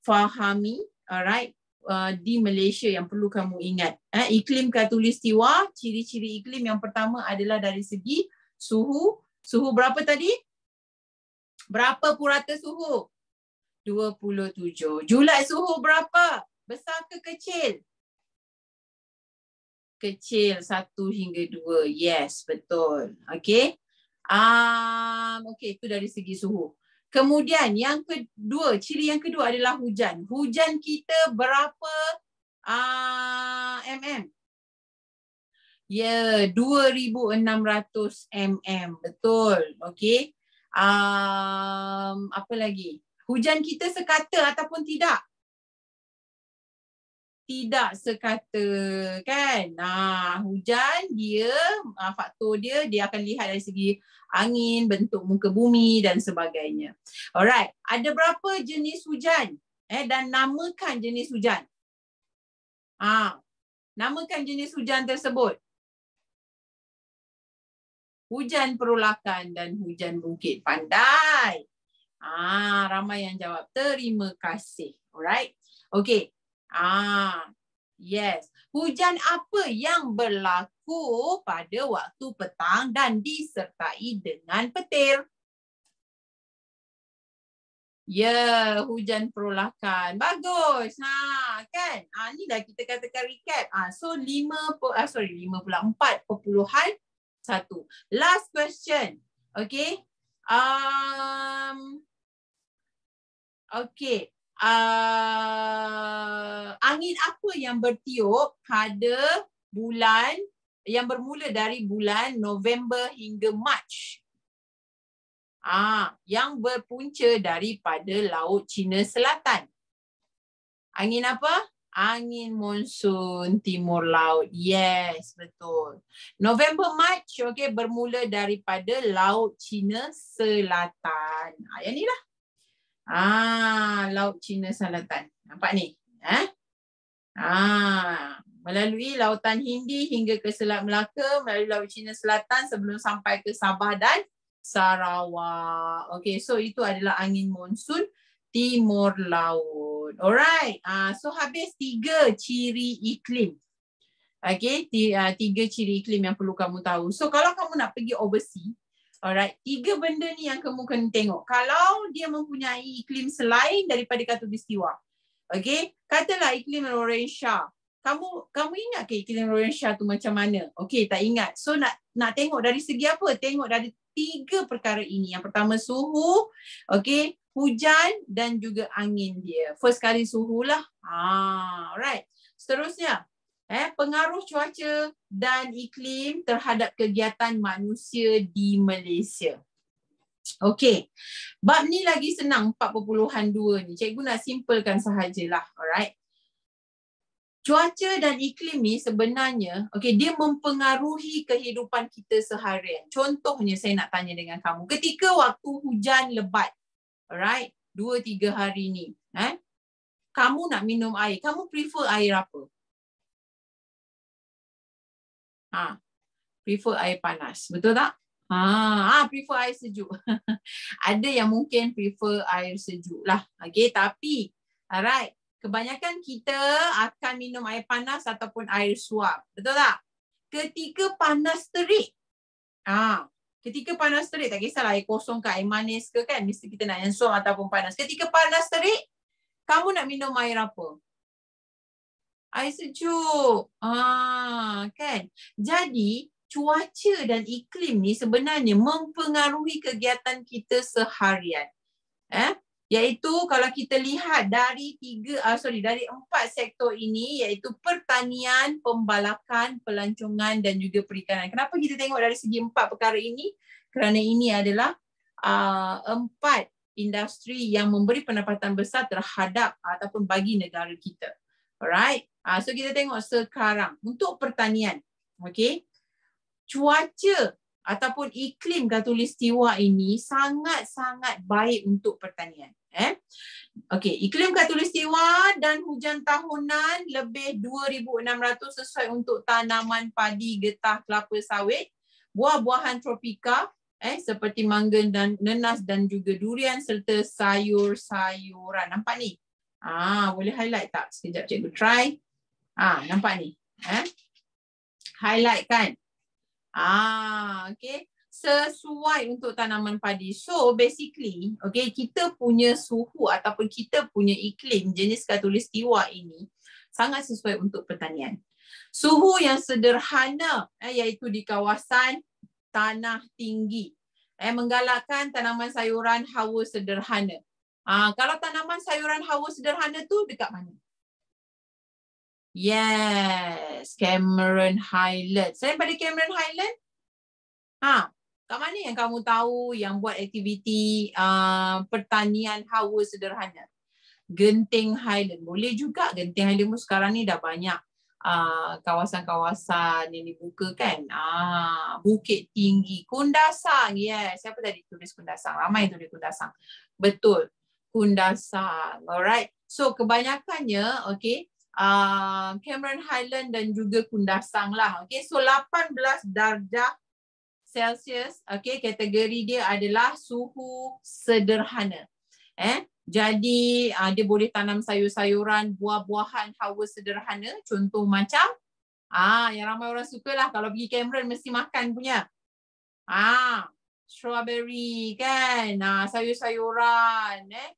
fahami alright uh, di Malaysia yang perlu kamu ingat eh iklim khatulistiwa ciri-ciri iklim yang pertama adalah dari segi suhu suhu berapa tadi berapa purata suhu 27 julai suhu berapa besar ke kecil kecil satu hingga dua. Yes, betul. Okay. Um, okay, itu dari segi suhu. Kemudian yang kedua, ciri yang kedua adalah hujan. Hujan kita berapa uh, mm? Ya, yeah, 2,600 mm. Betul. Okay. Um, apa lagi? Hujan kita sekata ataupun tidak? tidak sekata kan. Nah, hujan dia uh, faktor dia dia akan lihat dari segi angin, bentuk muka bumi dan sebagainya. Alright, ada berapa jenis hujan? Eh dan namakan jenis hujan. Ha. Namakan jenis hujan tersebut. Hujan perulakan dan hujan bukit pandai. Ah, ramai yang jawab. Terima kasih. Alright. Okay. Ah, yes. Hujan apa yang berlaku pada waktu petang dan disertai dengan petir? Ya, yeah, hujan perolakan. Bagus. Ha, kan? Ha, ni dah kita katakan recap. Ah, ha, so 5 ah, sorry 5 pula 4 perpuluhan satu. Last question. Okay. Um, okay uh, angin apa yang bertiup pada bulan yang bermula dari bulan November hingga March. Ah, yang berpunca daripada Laut Cina Selatan. Angin apa? Angin monsun timur laut. Yes, betul. November March okay bermula daripada Laut Cina Selatan. Ah, yang inilah. Ah, Laut Cina Selatan. Nampak ni? Eh? Ah, melalui Lautan Hindi hingga ke Selat Melaka, melalui Laut Cina Selatan sebelum sampai ke Sabah dan Sarawak. Okay, so itu adalah angin monsun timur laut. Alright, ah, so habis tiga ciri iklim. Okay, ah, tiga ciri iklim yang perlu kamu tahu. So kalau kamu nak pergi overseas, Alright, tiga benda ni yang kamu kena tengok. Kalau dia mempunyai iklim selain daripada kata khatulistiwa. Okay, katalah iklim Lorentia. Kamu kamu ingat ke iklim Lorentia tu macam mana? Okay, tak ingat. So nak nak tengok dari segi apa? Tengok dari tiga perkara ini. Yang pertama suhu, okay, hujan dan juga angin dia. First kali suhu lah. Ah, alright. Seterusnya, Eh, pengaruh cuaca dan iklim terhadap kegiatan manusia di Malaysia. Okey. Bab ni lagi senang 4.2 ni. Cikgu nak simpulkan sahajalah. Alright. Cuaca dan iklim ni sebenarnya, okay, dia mempengaruhi kehidupan kita seharian. Contohnya saya nak tanya dengan kamu. Ketika waktu hujan lebat, alright, 2-3 hari ni, eh, kamu nak minum air, kamu prefer air apa? Ha, prefer air panas. Betul tak? Ha, ha prefer air sejuk. (laughs) Ada yang mungkin prefer air sejuk lah. Okay, tapi alright. Kebanyakan kita akan minum air panas ataupun air suap. Betul tak? Ketika panas terik. Ha, ketika panas terik, tak kisahlah air kosong ke air manis ke kan. Mesti kita nak yang suap ataupun panas. Ketika panas terik, kamu nak minum air apa? Air sejuk. Ah, kan? Jadi, cuaca dan iklim ni sebenarnya mempengaruhi kegiatan kita seharian. Eh? Iaitu kalau kita lihat dari tiga, ah, sorry, dari empat sektor ini iaitu pertanian, pembalakan, pelancongan dan juga perikanan. Kenapa kita tengok dari segi empat perkara ini? Kerana ini adalah ah, empat industri yang memberi pendapatan besar terhadap ataupun bagi negara kita. Alright. Ah, so kita tengok sekarang untuk pertanian. okay? Cuaca ataupun iklim katulistiwa ini sangat-sangat baik untuk pertanian. Eh? Okay, iklim katulistiwa dan hujan tahunan lebih 2,600 sesuai untuk tanaman padi, getah, kelapa, sawit. Buah-buahan tropika eh, seperti mangga dan nenas dan juga durian serta sayur-sayuran. Nampak ni? Ah, boleh highlight tak? Sekejap cikgu try. Ha, nampak ni. Eh? Highlight kan? Ah, okay. Sesuai untuk tanaman padi. So basically, okay, kita punya suhu ataupun kita punya iklim jenis katulistiwa ini sangat sesuai untuk pertanian. Suhu yang sederhana eh, iaitu di kawasan tanah tinggi. Eh, menggalakkan tanaman sayuran hawa sederhana. Ah, kalau tanaman sayuran hawa sederhana tu dekat mana? Yes, Cameron Highland. Saya pada Cameron Highland, ha, kat mana yang kamu tahu yang buat aktiviti uh, pertanian hawa sederhana? Genting Highland. Boleh juga Genting Highland pun sekarang ni dah banyak uh, kawasan-kawasan yang dibuka kan. Ah, Bukit Tinggi. Kundasang. Yes. Siapa tadi tulis Kundasang? Ramai yang tulis Kundasang. Betul. Kundasang. Alright. So kebanyakannya, okay, uh, Cameron Highland dan juga Kundasang lah. Okay, so 18 darjah Celsius, okay, kategori dia adalah suhu sederhana. Eh, jadi uh, dia boleh tanam sayur-sayuran, buah-buahan, hawa sederhana. Contoh macam, ah, yang ramai orang suka lah. Kalau pergi Cameron mesti makan punya. Ah, strawberry kan, Nah, sayur-sayuran. Eh.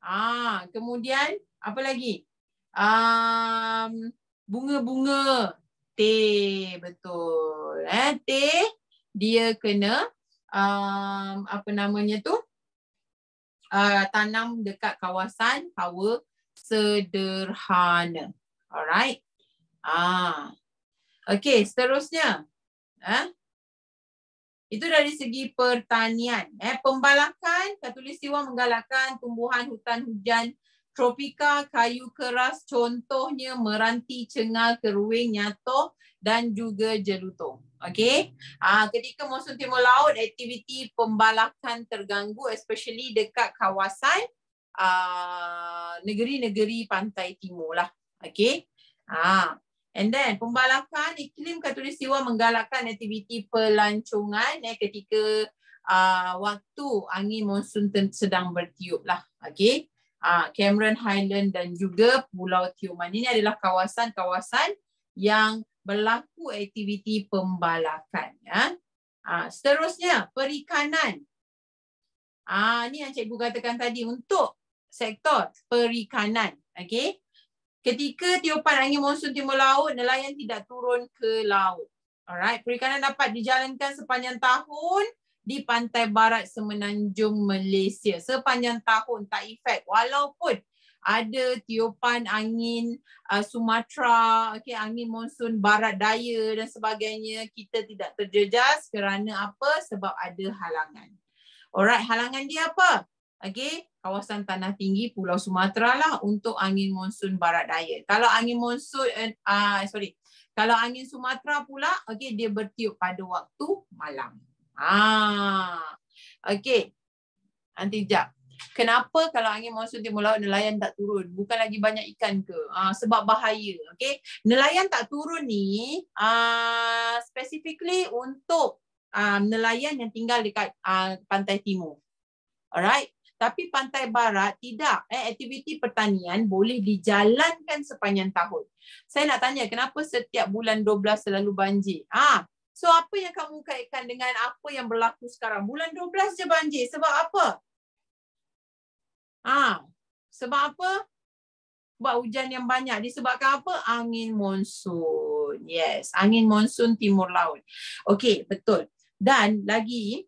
Ah, kemudian apa lagi? um, bunga-bunga teh betul eh teh dia kena um, apa namanya tu uh, tanam dekat kawasan hawa sederhana alright ah okey seterusnya eh itu dari segi pertanian eh pembalakan katulistiwa menggalakkan tumbuhan hutan hujan tropika kayu keras contohnya meranti, cengal, keruing, nyato dan juga jelutong. Okey. Ah uh, ketika monsun timur laut aktiviti pembalakan terganggu especially dekat kawasan ah, negeri-negeri uh, pantai timur lah. Okey. Ah uh. And then pembalakan iklim katulistiwa menggalakkan aktiviti pelancongan eh, ketika uh, waktu angin monsun sedang bertiup lah. Okay. Ah, Cameron Highland dan juga Pulau Tioman. Ini adalah kawasan-kawasan yang berlaku aktiviti pembalakan. Ya. Ah, seterusnya, perikanan. Ah, ini yang cikgu katakan tadi untuk sektor perikanan. Okay. Ketika tiupan angin monsun timur laut, nelayan tidak turun ke laut. Alright, perikanan dapat dijalankan sepanjang tahun di pantai barat semenanjung Malaysia sepanjang tahun tak efek walaupun ada tiupan angin uh, Sumatera, okay, angin monsun barat daya dan sebagainya kita tidak terjejas kerana apa? Sebab ada halangan. Alright, halangan dia apa? Okay, kawasan tanah tinggi Pulau Sumatera lah untuk angin monsun barat daya. Kalau angin monsun, uh, sorry, kalau angin Sumatera pula, okay, dia bertiup pada waktu malam. Ah, okey. Nanti jap. Kenapa kalau angin monsun timur laut nelayan tak turun? Bukan lagi banyak ikan ke? Ah, sebab bahaya. okey. Nelayan tak turun ni ah, specifically untuk ah, nelayan yang tinggal dekat ah, pantai timur. Alright. Tapi pantai barat tidak. Eh, aktiviti pertanian boleh dijalankan sepanjang tahun. Saya nak tanya kenapa setiap bulan 12 selalu banjir? Ah, So apa yang kamu kaitkan dengan apa yang berlaku sekarang? Bulan 12 je banjir. Sebab apa? Ha. Sebab apa? Sebab hujan yang banyak. Disebabkan apa? Angin monsun. Yes. Angin monsun timur laut. Okey. Betul. Dan lagi,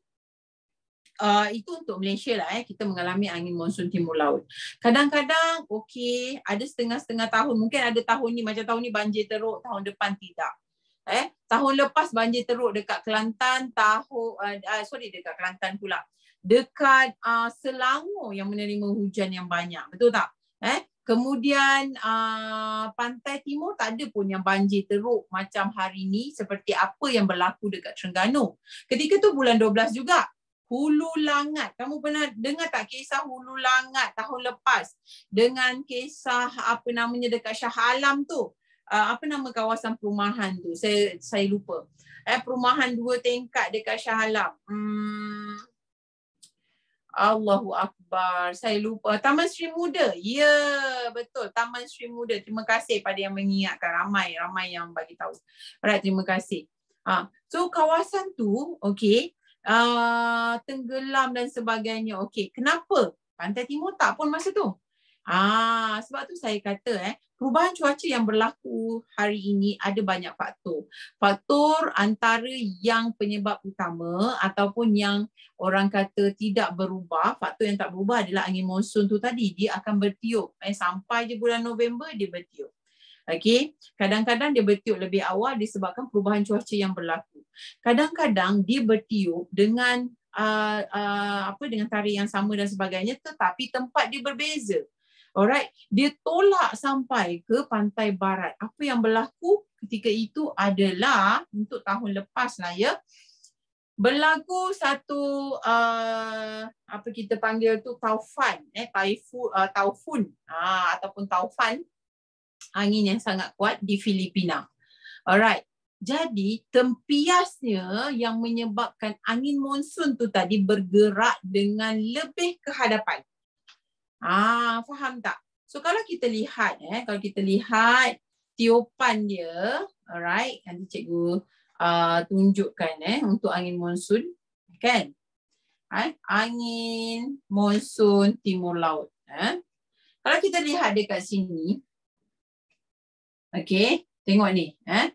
Uh, itu untuk Malaysia lah eh. Kita mengalami angin monsun timur laut. Kadang-kadang okey ada setengah-setengah tahun. Mungkin ada tahun ni macam tahun ni banjir teruk. Tahun depan tidak. Eh, Tahun lepas banjir teruk dekat Kelantan, tahu uh, eh, uh, eh, sorry dekat Kelantan pula. Dekat uh, Selangor yang menerima hujan yang banyak, betul tak? Eh? Kemudian uh, pantai timur tak ada pun yang banjir teruk macam hari ni seperti apa yang berlaku dekat Terengganu. Ketika tu bulan 12 juga, Hulu Langat. Kamu pernah dengar tak kisah Hulu Langat tahun lepas dengan kisah apa namanya dekat Shah Alam tu? uh, apa nama kawasan perumahan tu saya saya lupa eh perumahan dua tingkat dekat Shah Alam hmm. Allahu akbar saya lupa Taman Sri Muda ya yeah, betul Taman Sri Muda terima kasih pada yang mengingatkan ramai ramai yang bagi tahu right terima kasih ha so kawasan tu okey uh, tenggelam dan sebagainya okey kenapa pantai timur tak pun masa tu Ah, sebab tu saya kata eh, perubahan cuaca yang berlaku hari ini ada banyak faktor. Faktor antara yang penyebab utama ataupun yang orang kata tidak berubah, faktor yang tak berubah adalah angin monsun tu tadi. Dia akan bertiup. Eh, sampai je bulan November, dia bertiup. Okay, kadang-kadang dia bertiup lebih awal disebabkan perubahan cuaca yang berlaku. Kadang-kadang dia bertiup dengan uh, uh, apa dengan tarikh yang sama dan sebagainya tetapi tempat dia berbeza. Alright, dia tolak sampai ke pantai barat. Apa yang berlaku ketika itu adalah untuk tahun lepas lah ya. Berlaku satu uh, apa kita panggil tu taufan eh taifu uh, taufun uh, ataupun taufan angin yang sangat kuat di Filipina. Alright. Jadi tempiasnya yang menyebabkan angin monsun tu tadi bergerak dengan lebih ke hadapan. Ah, faham tak? So kalau kita lihat eh, kalau kita lihat tiupan dia, alright, nanti cikgu uh, tunjukkan eh untuk angin monsun, kan? Eh, angin monsun timur laut, eh. Kalau kita lihat dekat sini. Okey, tengok ni, eh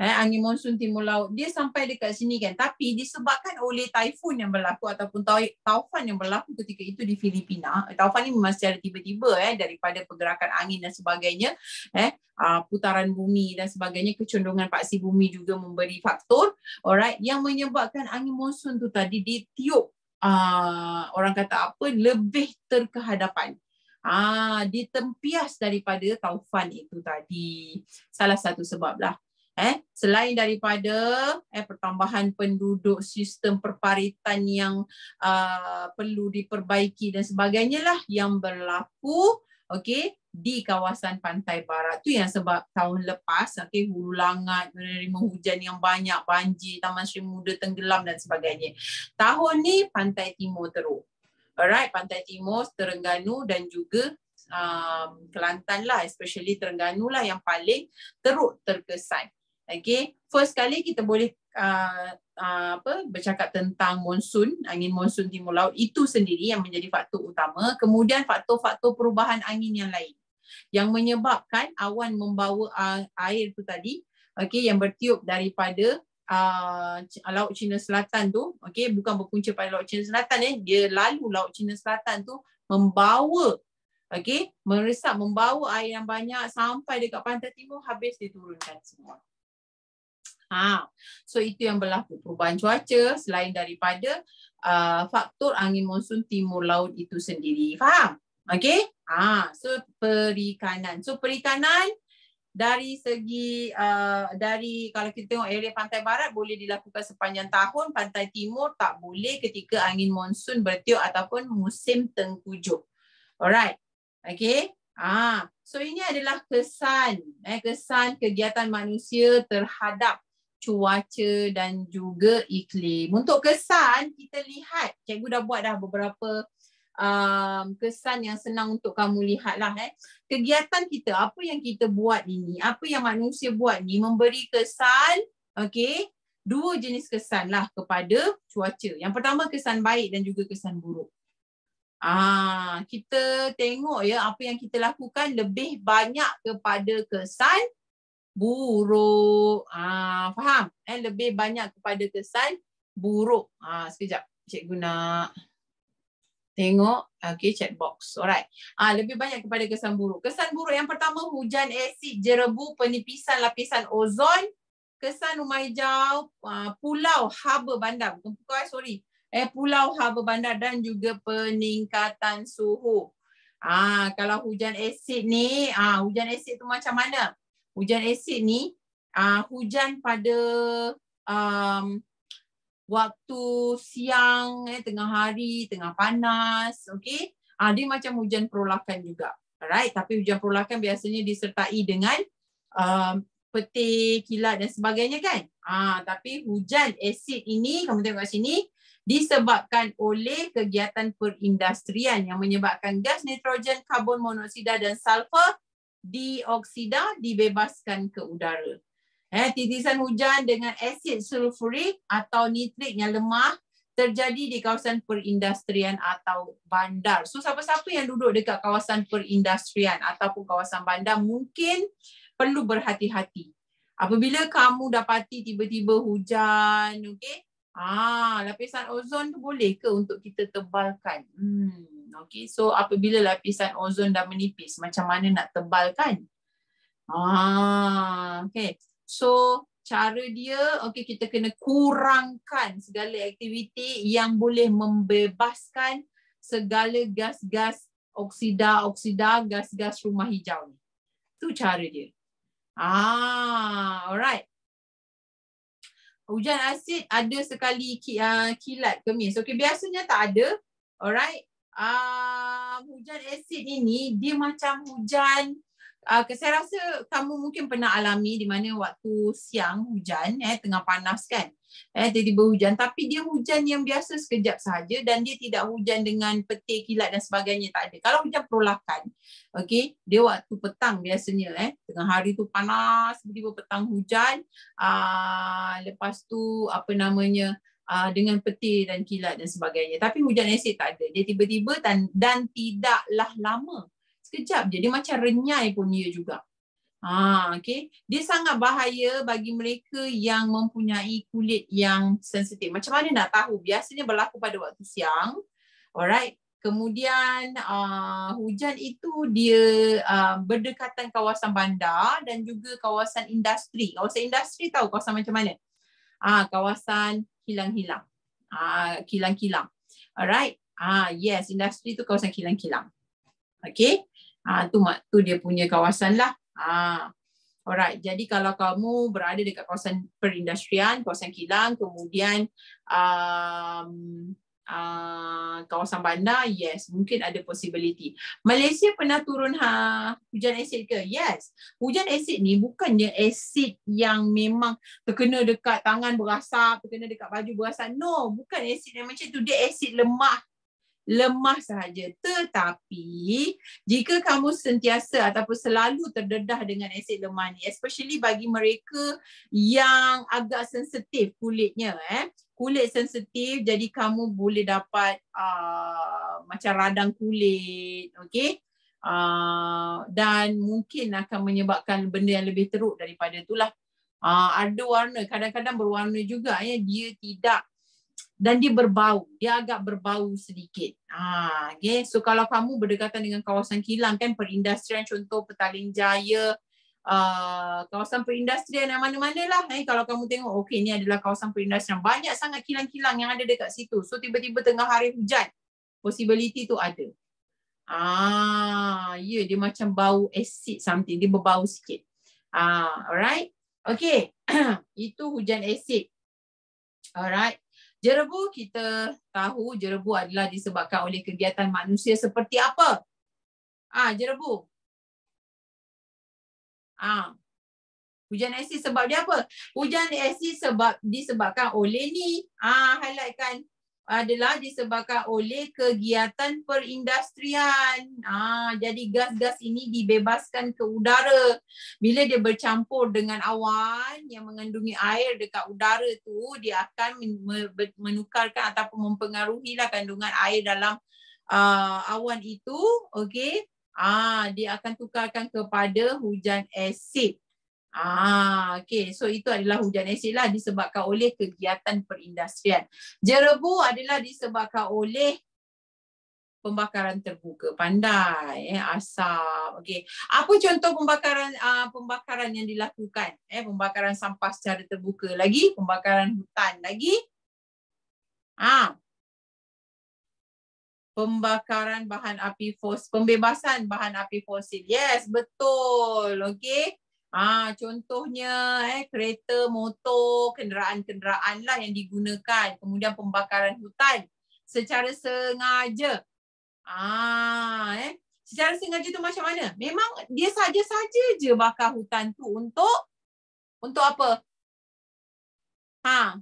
eh, angin monsun timur laut dia sampai dekat sini kan tapi disebabkan oleh taifun yang berlaku ataupun taufan yang berlaku ketika itu di Filipina eh, taufan ini memang secara tiba-tiba eh daripada pergerakan angin dan sebagainya eh ah, putaran bumi dan sebagainya kecondongan paksi bumi juga memberi faktor alright yang menyebabkan angin monsun tu tadi ditiup uh, orang kata apa lebih terkehadapan Ah, ditempias daripada taufan itu tadi salah satu sebablah. Eh, selain daripada eh, pertambahan penduduk, sistem perparitan yang uh, perlu diperbaiki dan sebagainya lah yang berlaku okay, di kawasan pantai barat. tu yang sebab tahun lepas, okay, hulu langat, menerima hujan yang banyak, banjir, Taman Sri Muda tenggelam dan sebagainya. Tahun ni pantai timur teruk. Alright, pantai timur, Terengganu dan juga um, Kelantan lah, especially Terengganu lah yang paling teruk terkesan. Okay, first kali kita boleh uh, uh, apa bercakap tentang monsun, angin monsun timur laut itu sendiri yang menjadi faktor utama. Kemudian faktor-faktor perubahan angin yang lain yang menyebabkan awan membawa uh, air tu tadi, okay, yang bertiup daripada uh, laut Cina Selatan tu, okay, bukan berpunca pada laut Cina Selatan eh, dia lalu laut Cina Selatan tu membawa Okey, meresap membawa air yang banyak sampai dekat pantai timur habis diturunkan semua. Ha. So itu yang berlaku perubahan cuaca selain daripada uh, faktor angin monsun timur laut itu sendiri. Faham? okay? Ha. So perikanan. So perikanan dari segi uh, dari kalau kita tengok area pantai barat boleh dilakukan sepanjang tahun, pantai timur tak boleh ketika angin monsun bertiup ataupun musim tengkujuk. Alright. okay? Ah, ha. So ini adalah kesan eh kesan kegiatan manusia terhadap cuaca dan juga iklim. Untuk kesan, kita lihat, cikgu dah buat dah beberapa um, kesan yang senang untuk kamu lihat lah. Eh. Kegiatan kita, apa yang kita buat ini, apa yang manusia buat ini memberi kesan, okay, dua jenis kesan lah kepada cuaca. Yang pertama kesan baik dan juga kesan buruk. Ah, kita tengok ya apa yang kita lakukan lebih banyak kepada kesan buruk. Ah, faham? Eh, lebih banyak kepada kesan buruk. Ah, sekejap, cikgu nak tengok okay, chat box. Alright. Ah, lebih banyak kepada kesan buruk. Kesan buruk yang pertama, hujan asid, jerebu, penipisan lapisan ozon. Kesan rumah hijau, ah, pulau, haba bandar. Bukan pukul, eh, sorry. Eh, pulau, haba bandar dan juga peningkatan suhu. Ah, kalau hujan asid ni, ah, hujan asid tu macam mana? hujan asid ni uh, hujan pada um, waktu siang eh, tengah hari tengah panas okey uh, dia macam hujan perolakan juga alright tapi hujan perolakan biasanya disertai dengan um, peti kilat dan sebagainya kan uh, tapi hujan asid ini kamu tengok kat sini disebabkan oleh kegiatan perindustrian yang menyebabkan gas nitrogen karbon monoksida dan sulfur dioksida dibebaskan ke udara. Eh, titisan hujan dengan asid sulfurik atau nitrik yang lemah terjadi di kawasan perindustrian atau bandar. So siapa-siapa yang duduk dekat kawasan perindustrian ataupun kawasan bandar mungkin perlu berhati-hati. Apabila kamu dapati tiba-tiba hujan, okey? Ah, lapisan ozon tu boleh ke untuk kita tebalkan? Hmm, Okay, so apabila lapisan ozon dah menipis, macam mana nak tebalkan? Ah, okay. So cara dia, okay kita kena kurangkan segala aktiviti yang boleh membebaskan segala gas-gas oksida-oksida gas-gas rumah hijau ni. Tu cara dia. Ah, alright. Hujan asid ada sekali ah, kilat kemis. Okey, biasanya tak ada. Alright uh, hujan asid ini dia macam hujan uh, saya rasa kamu mungkin pernah alami di mana waktu siang hujan eh tengah panas kan eh tiba-tiba hujan tapi dia hujan yang biasa sekejap saja dan dia tidak hujan dengan petir kilat dan sebagainya tak ada kalau hujan perolakan okey dia waktu petang biasanya eh tengah hari tu panas tiba-tiba petang hujan uh, lepas tu apa namanya uh, dengan petir dan kilat dan sebagainya. Tapi hujan esit tak ada. Dia tiba-tiba dan, dan tidaklah lama. Sekejap je. Dia macam renyai pun dia juga. Ha, okay. Dia sangat bahaya bagi mereka yang mempunyai kulit yang sensitif. Macam mana nak tahu? Biasanya berlaku pada waktu siang. Alright. Kemudian uh, hujan itu dia uh, berdekatan kawasan bandar dan juga kawasan industri. Kawasan industri tahu kawasan macam mana? Ah, uh, kawasan kilang-kilang. Ah, kilang-kilang. Alright. Ah, yes, industri tu kawasan kilang-kilang. Okay. Ah, tu mak tu dia punya kawasan lah. Ah, alright. Jadi kalau kamu berada dekat kawasan perindustrian, kawasan kilang, kemudian um, uh, kawasan bandar, yes, mungkin ada possibility. Malaysia pernah turun ha, hujan asid ke? Yes. Hujan asid ni bukannya asid yang memang terkena dekat tangan berasap, terkena dekat baju berasap. No, bukan asid yang macam tu. Dia asid lemah lemah sahaja. Tetapi jika kamu sentiasa ataupun selalu terdedah dengan asid lemah ni, especially bagi mereka yang agak sensitif kulitnya eh. Kulit sensitif jadi kamu boleh dapat uh, macam radang kulit, okay? Uh, ah, dan mungkin akan menyebabkan benda yang lebih teruk daripada itulah. Uh, ada warna, kadang-kadang berwarna juga ya. Dia tidak dan dia berbau dia agak berbau sedikit ha okay. so kalau kamu berdekatan dengan kawasan kilang kan perindustrian contoh Petaling Jaya uh, kawasan perindustrian yang mana-mana lah eh, kalau kamu tengok okay, ini adalah kawasan perindustrian banyak sangat kilang-kilang yang ada dekat situ so tiba-tiba tengah hari hujan possibility tu ada ah ha, yeah, dia macam bau acid something dia berbau sikit ah alright okay. (clears throat) itu hujan acid alright Jerebu kita tahu jerebu adalah disebabkan oleh kegiatan manusia seperti apa? Ah, jerebu. Ah. Hujan asid sebab dia apa? Hujan asid sebab disebabkan oleh ni. Ah, halakan adalah disebabkan oleh kegiatan perindustrian. Ah, jadi gas-gas ini dibebaskan ke udara bila dia bercampur dengan awan yang mengandungi air dekat udara tu, dia akan menukarkan ataupun mempengaruhi lah kandungan air dalam uh, awan itu. Okey? ah, dia akan tukarkan kepada hujan asid. Ah, okay. So itu adalah hujan esel lah disebabkan oleh kegiatan perindustrian. Jerebu adalah disebabkan oleh pembakaran terbuka pandai eh asap okey apa contoh pembakaran uh, pembakaran yang dilakukan eh pembakaran sampah secara terbuka lagi pembakaran hutan lagi ah, pembakaran bahan api fosil pembebasan bahan api fosil yes betul okey Ah, contohnya eh, kereta, motor, kenderaan-kenderaan lah yang digunakan. Kemudian pembakaran hutan secara sengaja. Ah, eh. Secara sengaja tu macam mana? Memang dia saja-saja je bakar hutan tu untuk untuk apa? Ha.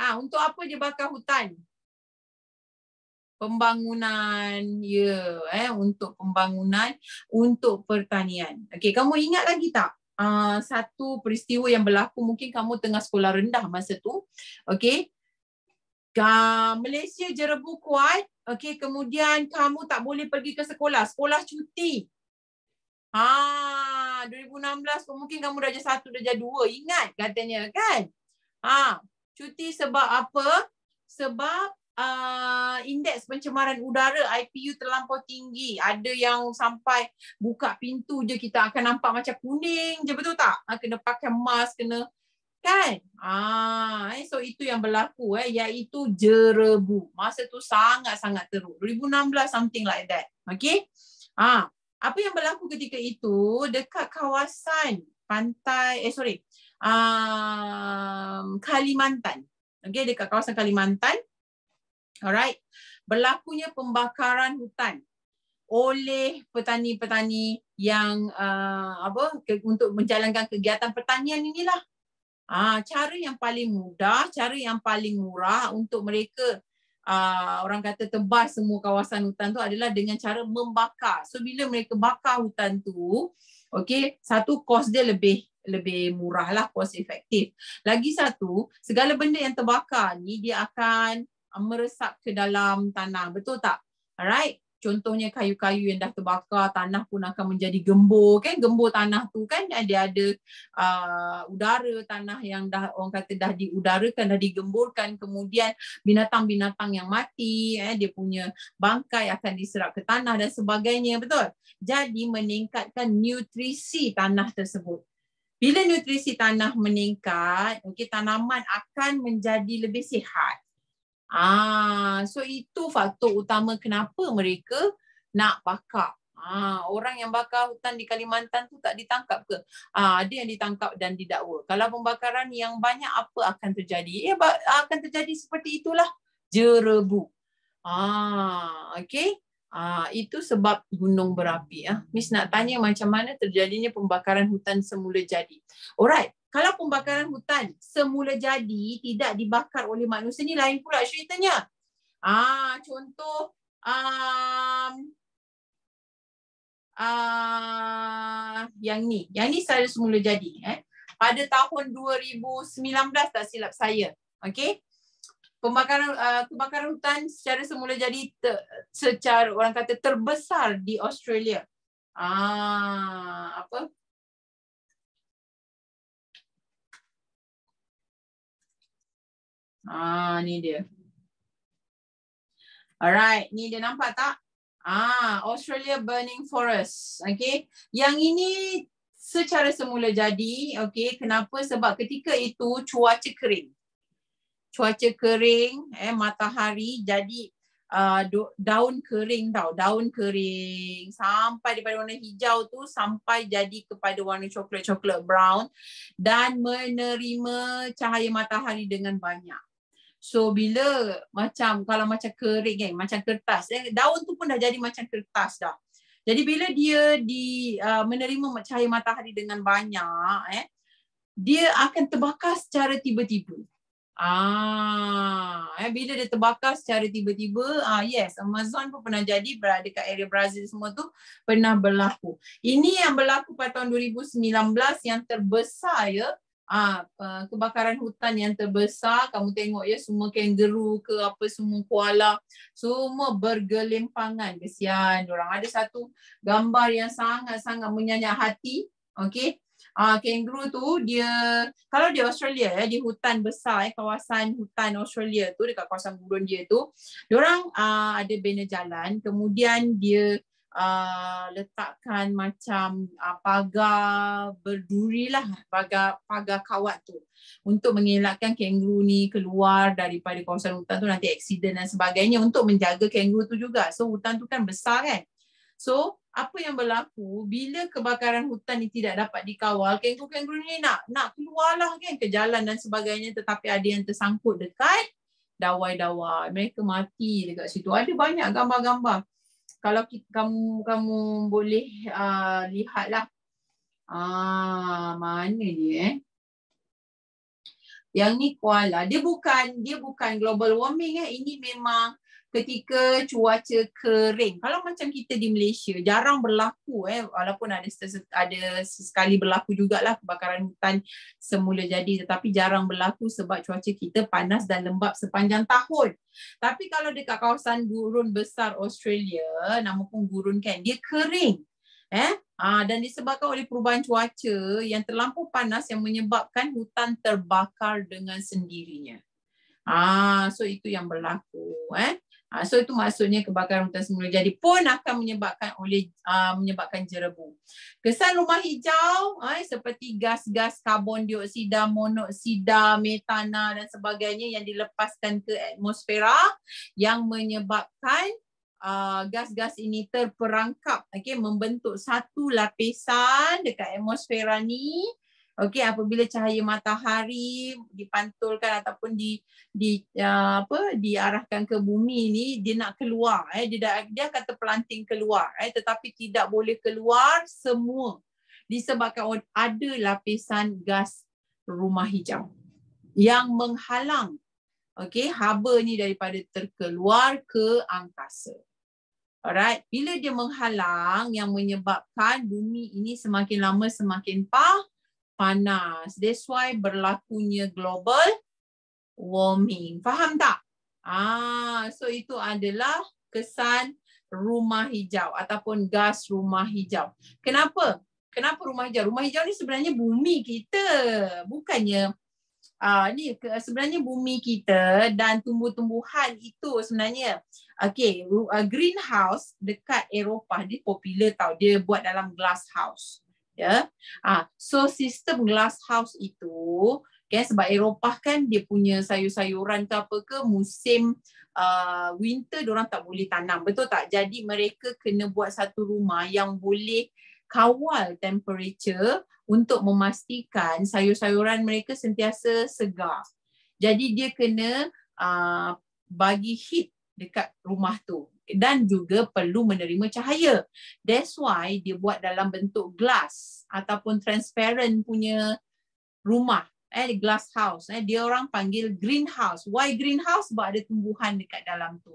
Ah, untuk apa dia bakar hutan? pembangunan ya eh untuk pembangunan untuk pertanian. Okey, kamu ingat lagi tak? Uh, satu peristiwa yang berlaku mungkin kamu tengah sekolah rendah masa tu. Okey. Malaysia jerebu kuat. Okey, kemudian kamu tak boleh pergi ke sekolah. Sekolah cuti. Ha, 2016 mungkin kamu darjah satu, darjah dua. Ingat katanya kan? Ha, cuti sebab apa? Sebab uh, indeks pencemaran udara IPU terlampau tinggi. Ada yang sampai buka pintu je kita akan nampak macam kuning je betul tak? Ha, kena pakai mask, kena kan? Ah, eh, so itu yang berlaku eh, iaitu jerebu. Masa tu sangat-sangat teruk. 2016 something like that. Okay? Ha, ah, apa yang berlaku ketika itu dekat kawasan pantai, eh sorry, um, Kalimantan. Okay, dekat kawasan Kalimantan, Alright. Berlakunya pembakaran hutan oleh petani-petani yang uh, apa ke, untuk menjalankan kegiatan pertanian inilah. Ah uh, cara yang paling mudah, cara yang paling murah untuk mereka uh, orang kata tebas semua kawasan hutan tu adalah dengan cara membakar. So bila mereka bakar hutan tu, okey, satu kos dia lebih lebih murahlah, kos efektif. Lagi satu, segala benda yang terbakar ni dia akan meresap ke dalam tanah. Betul tak? Alright. Contohnya kayu-kayu yang dah terbakar, tanah pun akan menjadi gembur kan? Gembur tanah tu kan ada ada uh, udara tanah yang dah orang kata dah diudarakan, dah digemburkan. Kemudian binatang-binatang yang mati, eh, dia punya bangkai akan diserap ke tanah dan sebagainya. Betul? Jadi meningkatkan nutrisi tanah tersebut. Bila nutrisi tanah meningkat, okay, tanaman akan menjadi lebih sihat. Ah, so itu faktor utama kenapa mereka nak bakar. Ah, orang yang bakar hutan di Kalimantan tu tak ditangkap ke? Ah, ada yang ditangkap dan didakwa. Kalau pembakaran yang banyak apa akan terjadi? Ya eh, akan terjadi seperti itulah jerebu. Ah, okey. Ah, itu sebab gunung berapi ah. Miss nak tanya macam mana terjadinya pembakaran hutan semula jadi. Alright kalau pembakaran hutan semula jadi tidak dibakar oleh manusia ni lain pula ceritanya. Ah contoh um, uh, yang ni. Yang ni saya semula jadi eh. Pada tahun 2019 tak silap saya. Okey. Pembakaran uh, ah, kebakaran hutan secara semula jadi ter, secara orang kata terbesar di Australia. Ah apa? Ah, ni dia. Alright, ni dia nampak tak? Ah, Australia Burning Forest. Okay, yang ini secara semula jadi. Okay, kenapa? Sebab ketika itu cuaca kering. Cuaca kering, eh matahari jadi uh, daun kering tau. Daun kering sampai daripada warna hijau tu sampai jadi kepada warna coklat-coklat brown dan menerima cahaya matahari dengan banyak. So bila macam kalau macam kering kan, macam kertas, eh, daun tu pun dah jadi macam kertas dah. Jadi bila dia di uh, menerima cahaya matahari dengan banyak, eh, dia akan terbakar secara tiba-tiba. Ah, eh, bila dia terbakar secara tiba-tiba, ah yes, Amazon pun pernah jadi berada kat area Brazil semua tu pernah berlaku. Ini yang berlaku pada tahun 2019 yang terbesar ya. Ah, ah, kebakaran hutan yang terbesar kamu tengok ya semua kanguru ke apa semua koala semua bergelimpangan kesian orang ada satu gambar yang sangat-sangat menyayat hati okey ah kanguru tu dia kalau di Australia ya di hutan besar eh, kawasan hutan Australia tu dekat kawasan gurun dia tu dia orang ah, ada bina jalan kemudian dia Uh, letakkan macam uh, pagar berduri lah pagar pagar kawat tu untuk mengelakkan kanguru ni keluar daripada kawasan hutan tu nanti aksiden dan sebagainya untuk menjaga kanguru tu juga so hutan tu kan besar kan so apa yang berlaku bila kebakaran hutan ni tidak dapat dikawal kanguru-kanguru ni nak nak keluarlah kan ke jalan dan sebagainya tetapi ada yang tersangkut dekat dawai-dawai mereka mati dekat situ ada banyak gambar-gambar kalau kita, kamu kamu boleh uh, lihatlah ah mana dia eh yang ni koala dia bukan dia bukan global warming eh ini memang ketika cuaca kering. Kalau macam kita di Malaysia, jarang berlaku eh, walaupun ada ada sekali berlaku jugalah kebakaran hutan semula jadi tetapi jarang berlaku sebab cuaca kita panas dan lembap sepanjang tahun. Tapi kalau dekat kawasan gurun besar Australia, nama pun gurun kan, dia kering. Eh? Ah, dan disebabkan oleh perubahan cuaca yang terlampau panas yang menyebabkan hutan terbakar dengan sendirinya. Ah, so itu yang berlaku, eh. Ha, so itu maksudnya kebakaran hutan semula jadi pun akan menyebabkan oleh uh, menyebabkan jerebu. Kesan rumah hijau uh, seperti gas-gas karbon dioksida, monoksida, metana dan sebagainya yang dilepaskan ke atmosfera yang menyebabkan uh, gas-gas ini terperangkap okay, membentuk satu lapisan dekat atmosfera ni Okey, apabila cahaya matahari dipantulkan ataupun di di uh, apa diarahkan ke bumi ni, dia nak keluar eh dia dia akan terpelanting keluar eh tetapi tidak boleh keluar semua disebabkan ada lapisan gas rumah hijau yang menghalang okey haba ni daripada terkeluar ke angkasa. Alright, bila dia menghalang yang menyebabkan bumi ini semakin lama semakin pah panas. That's why berlakunya global warming. Faham tak? Ah, so itu adalah kesan rumah hijau ataupun gas rumah hijau. Kenapa? Kenapa rumah hijau? Rumah hijau ni sebenarnya bumi kita. Bukannya ah uh, ni sebenarnya bumi kita dan tumbuh-tumbuhan itu sebenarnya okey uh, ah, greenhouse dekat Eropah dia popular tau. Dia buat dalam glass house ya ah so sistem glass house itu okay, sebab Eropah kan dia punya sayur-sayuran ke apa ke musim uh, winter dia orang tak boleh tanam betul tak jadi mereka kena buat satu rumah yang boleh kawal temperature untuk memastikan sayur-sayuran mereka sentiasa segar. Jadi dia kena uh, bagi heat dekat rumah tu dan juga perlu menerima cahaya. That's why dia buat dalam bentuk glass ataupun transparent punya rumah, eh glass house. Eh dia orang panggil greenhouse. Why greenhouse? Sebab ada tumbuhan dekat dalam tu.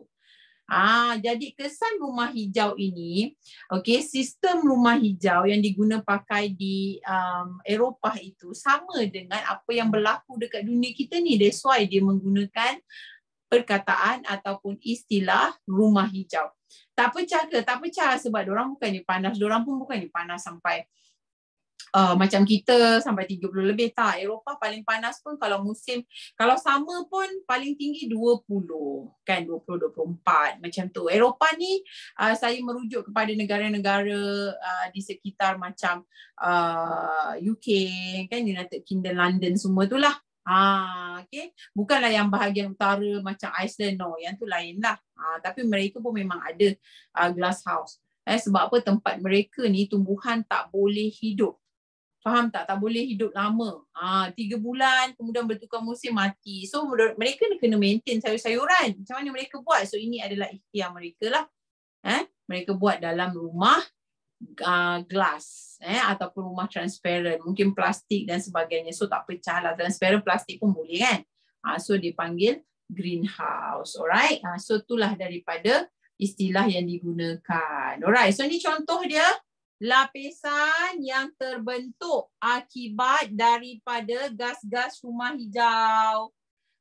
Ah, jadi kesan rumah hijau ini, okay, sistem rumah hijau yang diguna pakai di um, Eropah itu sama dengan apa yang berlaku dekat dunia kita ni. That's why dia menggunakan perkataan ataupun istilah rumah hijau. Tak pecah ke? Tak pecah sebab orang bukannya panas. Orang pun bukannya panas sampai uh, macam kita sampai 30 lebih tak. Eropah paling panas pun kalau musim, kalau sama pun paling tinggi 20 kan 20-24 macam tu. Eropah ni uh, saya merujuk kepada negara-negara uh, di sekitar macam uh, UK kan United Kingdom, London semua tu lah. Ha, okay. Bukanlah yang bahagian utara macam Iceland. No, yang tu lain lah. Ha, tapi mereka pun memang ada uh, glass house. Eh, sebab apa tempat mereka ni tumbuhan tak boleh hidup. Faham tak? Tak boleh hidup lama. Ha, tiga bulan kemudian bertukar musim mati. So mereka ni kena maintain sayur-sayuran. Macam mana mereka buat? So ini adalah ikhtiar mereka lah. Eh? Mereka buat dalam rumah Ah, glass eh ataupun rumah transparent mungkin plastik dan sebagainya so tak pecah lah transparent plastik pun boleh kan uh, so dipanggil greenhouse alright uh, so itulah daripada istilah yang digunakan alright so ni contoh dia lapisan yang terbentuk akibat daripada gas-gas rumah hijau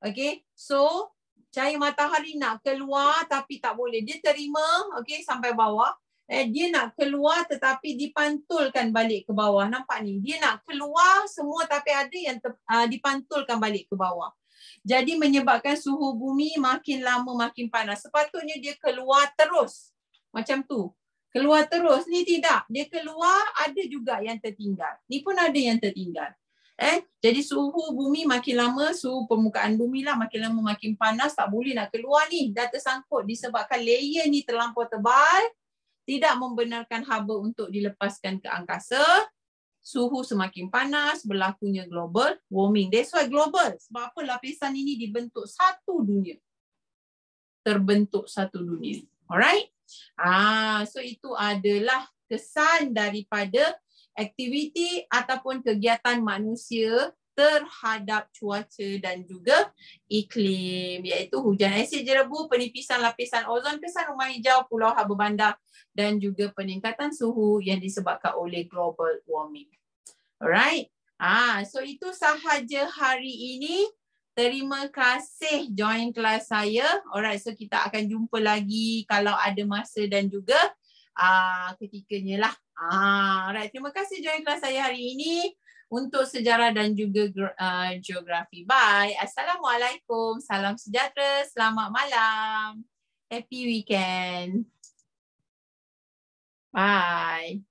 okey so cahaya matahari nak keluar tapi tak boleh dia terima okey sampai bawah Eh, dia nak keluar tetapi dipantulkan balik ke bawah. Nampak ni? Dia nak keluar semua tapi ada yang ter, uh, dipantulkan balik ke bawah. Jadi menyebabkan suhu bumi makin lama makin panas. Sepatutnya dia keluar terus. Macam tu. Keluar terus. Ni tidak. Dia keluar ada juga yang tertinggal. Ni pun ada yang tertinggal. Eh, jadi suhu bumi makin lama, suhu permukaan bumi lah makin lama makin panas, tak boleh nak keluar ni. Dah tersangkut disebabkan layer ni terlampau tebal, tidak membenarkan haba untuk dilepaskan ke angkasa. Suhu semakin panas, berlakunya global warming. That's why global. Sebab apa lapisan ini dibentuk satu dunia. Terbentuk satu dunia. Alright? Ah, so itu adalah kesan daripada aktiviti ataupun kegiatan manusia terhadap cuaca dan juga iklim iaitu hujan asid jerebu, penipisan lapisan ozon, kesan rumah hijau, pulau haba bandar dan juga peningkatan suhu yang disebabkan oleh global warming. Alright. Ah, so itu sahaja hari ini. Terima kasih join kelas saya. Alright, so kita akan jumpa lagi kalau ada masa dan juga ah ketikanya lah. Ah, alright, terima kasih join kelas saya hari ini untuk sejarah dan juga uh, geografi. Bye. Assalamualaikum. Salam sejahtera. Selamat malam. Happy weekend. Bye.